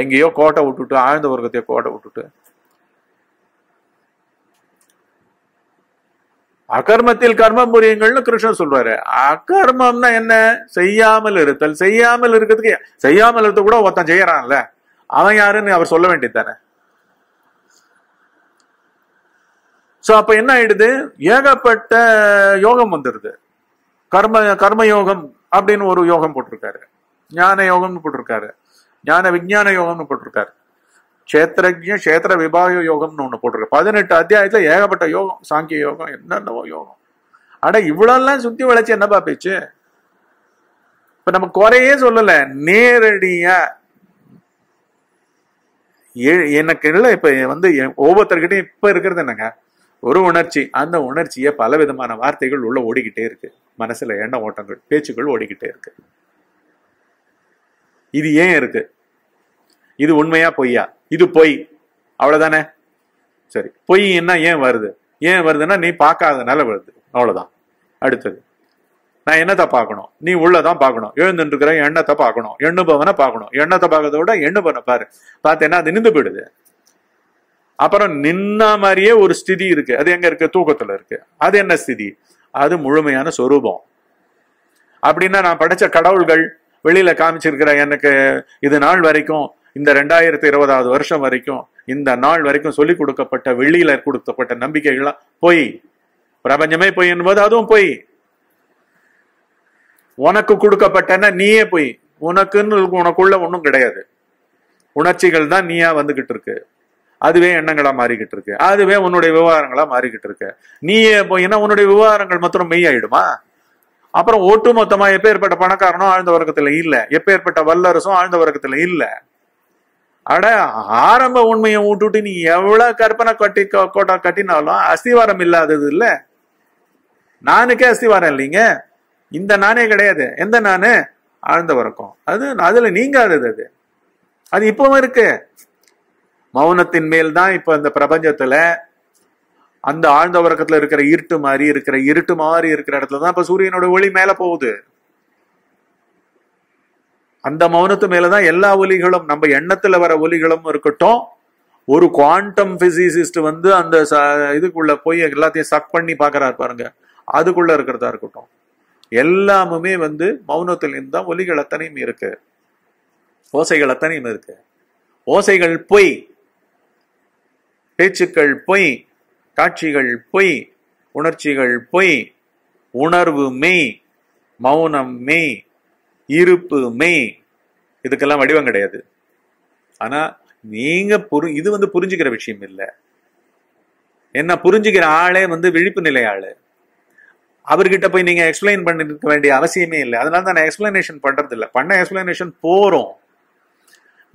எங்கேயோ கோட்டை விட்டுட்டு ஆழ்ந்த உருகத்தையோ கோட்டை விட்டுட்டு அகர்மத்தில் கர்மம் புரியுங்கள்னு கிருஷ்ணன் சொல்றாரு அகர்மம்னா என்ன செய்யாமல் இருத்தல் செய்யாமல் இருக்கிறதுக்கு செய்யாமல் இருக்க கூட ஒருத்தன் செய்யறான்ல அவன் யாருன்னு அவர் சொல்ல வேண்டியது தானே சோ அப்ப என்ன ஆயிடுது ஏகப்பட்ட யோகம் வந்துடுது கர்ம கர்ம யோகம் அப்படின்னு ஒரு யோகம் போட்டிருக்காரு ஞான யோகம்னு போட்டிருக்காரு ஞான விஜான யோகம்னு போட்டிருக்காரு கஷேத்திரஜ கேத்திர விபாக யோகம்னு ஒன்று போட்டிருக்கு பதினெட்டு அத்தியாயத்துல ஏகப்பட்ட யோகம் சாங்கிய யோகம் என்னென்னவோ யோகம் ஆனா இவ்வளோலாம் சுத்தி வளைச்சு என்னப்பா பேச்சு இப்ப நம்ம குறையே சொல்லல நேரடியா எனக்கு இல்லை இப்ப வந்து ஒவ்வொருத்தர்கிட்டையும் இப்ப இருக்கிறது என்னங்க ஒரு உணர்ச்சி அந்த உணர்ச்சியை பல விதமான வார்த்தைகள் உள்ள ஓடிக்கிட்டே இருக்கு மனசுல எண்ண ஓட்டங்கள் பேச்சுக்கள் ஓடிக்கிட்டே இருக்கு இது ஏன் இருக்கு இது உண்மையா பொய்யா இது பொய் அவ்வளவுதானே சரி பொய் என்ன ஏன் வருது ஏன் வருதுன்னா நீ பார்க்காதனால வருது அவ்வளவுதான் அடுத்தது நான் என்னத்தை பார்க்கணும் நீ உள்ளதான் பார்க்கணும் எழுந்துருக்கிற எண்ணத்தை பார்க்கணும் எண்ணுபவனை பார்க்கணும் எண்ணத்தை பார்க்கறத விட எண்ணுபவனை பாரு பார்த்தேன்னா அது நின்று போயிடுது அப்புறம் நின்ன மாதிரியே ஒரு ஸ்திதி இருக்கு அது எங்க இருக்கு தூக்கத்துல இருக்கு அது என்ன ஸ்திதி அது முழுமையான சொரூபம் அப்படின்னா நான் படைச்ச கடவுள்கள் வெளியில காமிச்சிருக்கிற எனக்கு இது நாள் வரைக்கும் இந்த ரெண்டாயிரத்தி இருபதாவது வருஷம் வரைக்கும் இந்த நாள் வரைக்கும் சொல்லிக் கொடுக்கப்பட்ட வெளியில கொடுக்கப்பட்ட நம்பிக்கைகள்லாம் பொய் பிரபஞ்சமே பொய் என்பது அதுவும் பொய் உனக்கு கொடுக்கப்பட்டன நீயே பொய் உனக்குன்னு உனக்குள்ள ஒன்றும் கிடையாது உணர்ச்சிகள் தான் நீயா வந்துகிட்டு இருக்கு அதுவே எண்ணங்களா மாறிக்கிட்டு இருக்கு அதுவே உன்னுடைய விவகாரங்களா மாறிக்கிட்டு இருக்கு நீயே போயின்னா உன்னுடைய விவகாரங்கள் மாத்திரம் மெய் ஆயிடுமா அப்புறம் ஒட்டுமொத்தமா எப்பேற்பட்ட பணக்காரனும் ஆழ்ந்த வர்க்கத்துல இல்ல எப்பேற்பட்ட வல்லரசும் ஆழ்ந்த வர்க்கத்துல இல்ல அட ஆரம்ப உண்மையை விட்டுட்டு நீ எவ்வளவு கற்பனை கட்டி கோட்டா கட்டினாலும் அஸ்திவாரம் இல்லாதது இல்ல நானுக்கே அஸ்திவாரம் இல்லைங்க இந்த நானே கிடையாது எந்த நானு ஆழ்ந்த வரக்கும் அது அதுல நீங்காதது அது அது இப்பவும் இருக்கு மௌனத்தின் மேல் தான் இப்ப இந்த பிரபஞ்சத்துல அந்த ஆழ்ந்த உறக்கத்துல இருக்கிற இருட்டு மாதிரி இருக்கிற இருட்டு மாதிரி இருக்கிற இடத்துல தான் இப்ப சூரியனோட ஒளி மேல போகுது அந்த மௌனத்து மேலதான் எல்லா ஒலிகளும் நம்ம எண்ணத்துல வர ஒலிகளும் இருக்கட்டும் ஒரு குவாண்டம் பிசிசிஸ்ட் வந்து அந்த இதுக்குள்ள போய் எல்லாத்தையும் சக் பண்ணி பாக்குறாரு பாருங்க அதுக்குள்ள இருக்கிறதா இருக்கட்டும் எல்லாமுமே வந்து மௌனத்தில் தான் ஒலிகள் அத்தனையும் இருக்கு ஓசைகள் அத்தனையும் இருக்கு ஓசைகள் பொய் பேச்சுக்கள் பொய் காட்சிகள் பொய் உணர்ச்சிகள் பொய் உணர்வு மெய் மௌனம் மெய் இருப்பு மெய் இதுக்கெல்லாம் வடிவம் கிடையாது ஆனா நீங்க புரி இது வந்து புரிஞ்சுக்கிற விஷயம் இல்லை என்ன புரிஞ்சுக்கிற ஆளே வந்து விழிப்பு நிலை ஆளு அவர்கிட்ட போய் நீங்க எக்ஸ்பிளைன் பண்ணிருக்க வேண்டிய அவசியமே இல்லை அதனால தான் நான் எக்ஸ்பிளனேஷன் பண்றது இல்லை பண்ண எக்ஸ்பிளனேஷன் போறோம்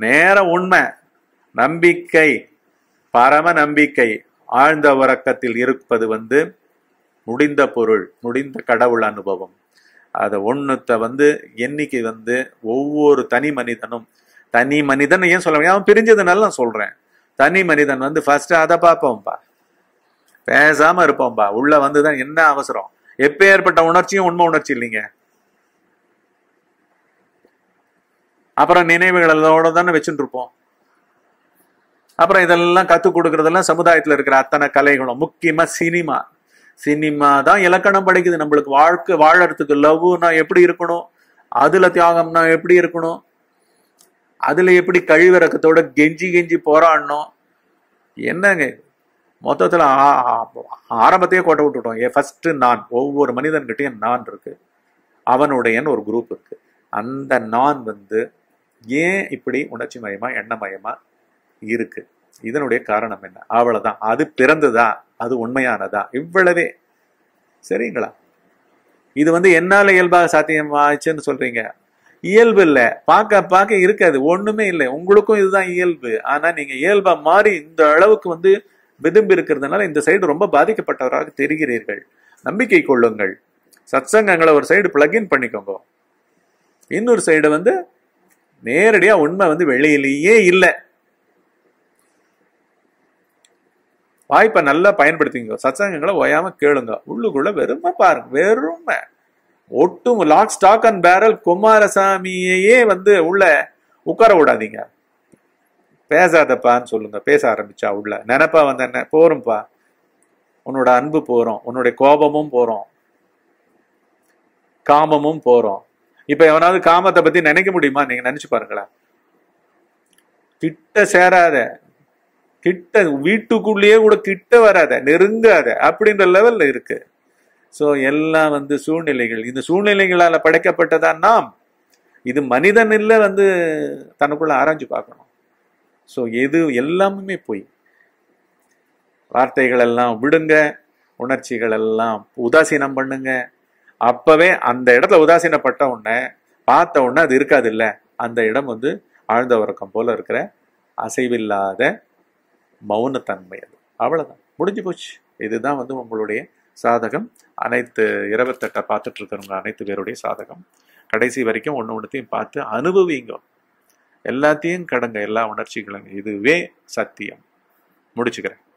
நேர உண்மை நம்பிக்கை பரம நம்பிக்கை ஆழ்ந்த உறக்கத்தில் இருப்பது வந்து முடிந்த பொருள் முடிந்த கடவுள் அனுபவம் அதை ஒன்றுத்த வந்து எண்ணிக்கை வந்து ஒவ்வொரு தனி மனிதனும் தனி மனிதன் ஏன் சொல்ல முடியும் அவன் பிரிஞ்சதுனால நான் சொல்கிறேன் தனி மனிதன் வந்து ஃபர்ஸ்ட் அதை பார்ப்போம்ப்பா பேசாமல் இருப்போம்ப்பா உள்ளே வந்து தான் என்ன அவசரம் எப்போ ஏற்பட்ட உணர்ச்சியும் உண்மை உணர்ச்சி இல்லைங்க அப்புறம் நினைவுகளோட தானே வச்சுட்டு இருப்போம் அப்புறம் இதெல்லாம் கற்றுக் கொடுக்குறதெல்லாம் சமுதாயத்தில் இருக்கிற அத்தனை கலைகளும் முக்கியமாக சினிமா சினிமா தான் இலக்கணம் படிக்குது நம்மளுக்கு வாழ்க்கை வாழறதுக்கு லவ்னா எப்படி இருக்கணும் அதுல தியாகம்னா எப்படி இருக்கணும் அதுல எப்படி கழிவிறக்கத்தோட கெஞ்சி கெஞ்சி போராடணும் என்னங்க மொத்தத்தில் ஆரம்பத்தையே கொட்ட விட்டுட்டோம் ஃபர்ஸ்ட் நான் ஒவ்வொரு மனிதன்கிட்டயும் நான் இருக்கு அவனுடையன்னு ஒரு குரூப் இருக்கு அந்த நான் வந்து ஏன் இப்படி உணர்ச்சி மயமா எண்ணமயமா இருக்கு இதனுடைய காரணம் என்ன அவ்வளவுதான் அது பிறந்ததா அது உண்மையானதா இவ்வளவே சரிங்களா இது வந்து என்னால் இயல்பாக சாத்தியமாச்சுன்னு சொல்றீங்க இயல்பு இல்லை பார்க்க பார்க்க இருக்காது ஒண்ணுமே இல்லை உங்களுக்கும் இதுதான் இயல்பு ஆனா நீங்க இயல்பா மாறி இந்த அளவுக்கு வந்து விதும்பி இருக்கிறதுனால இந்த சைடு ரொம்ப பாதிக்கப்பட்டவராக தெரிகிறீர்கள் நம்பிக்கை கொள்ளுங்கள் சத்சங்கங்களை ஒரு சைடு பிளக்இன் பண்ணிக்கோங்க இன்னொரு சைடு வந்து நேரடியாக உண்மை வந்து வெளியிலேயே இல்லை வாய்ப்பை நல்லா பயன்படுத்திங்க சச்சங்களை ஓயாம கேளுங்க உள்ளுக்குள்ள வெறுமை பாருங்க வெறுமை ஒட்டும் லாக் ஸ்டாக் அண்ட் பேரல் குமாரசாமியையே வந்து உள்ள உட்கார விடாதீங்க பேசாதப்பான்னு சொல்லுங்க பேச ஆரம்பிச்சா உள்ள நினப்பா வந்த என்ன போரும்பா உன்னோட அன்பு போறோம் உன்னுடைய கோபமும் போறோம் காமமும் போறோம் இப்ப எவனாவது காமத்தை பத்தி நினைக்க முடியுமா நீங்க நினைச்சு பாருங்களேன் கிட்ட சேராத கிட்ட வீட்டுக்குள்ளேயே கூட கிட்ட வராத நெருங்காத அப்படின்ற லெவல்ல இருக்கு ஸோ எல்லாம் வந்து சூழ்நிலைகள் இந்த சூழ்நிலைகளால படைக்கப்பட்டதான் நாம் இது மனிதன் இல்லை வந்து தனக்குள்ள ஆராய்ச்சி பார்க்கணும் ஸோ எது எல்லாமே போய் வார்த்தைகள் எல்லாம் விடுங்க உணர்ச்சிகள் எல்லாம் உதாசீனம் பண்ணுங்க அப்பவே அந்த இடத்துல உதாசீனப்பட்ட உடனே பார்த்த உடனே அது இருக்காது இல்லை அந்த இடம் வந்து ஆழ்ந்த உறக்கம் போல இருக்கிற அசைவில்லாத மௌனத்தன்மை அது அவ்வளோதான் முடிஞ்சு போச்சு இதுதான் வந்து உங்களுடைய சாதகம் அனைத்து இரவத்தட்டை பார்த்துட்டு இருக்கிறவங்க அனைத்து பேருடைய சாதகம் கடைசி வரைக்கும் ஒன்று ஒன்றுத்தையும் பார்த்து அனுபவிங்க எல்லாத்தையும் கடங்க எல்லா உணர்ச்சிகளும் இதுவே சத்தியம் முடிச்சுக்கிறேன்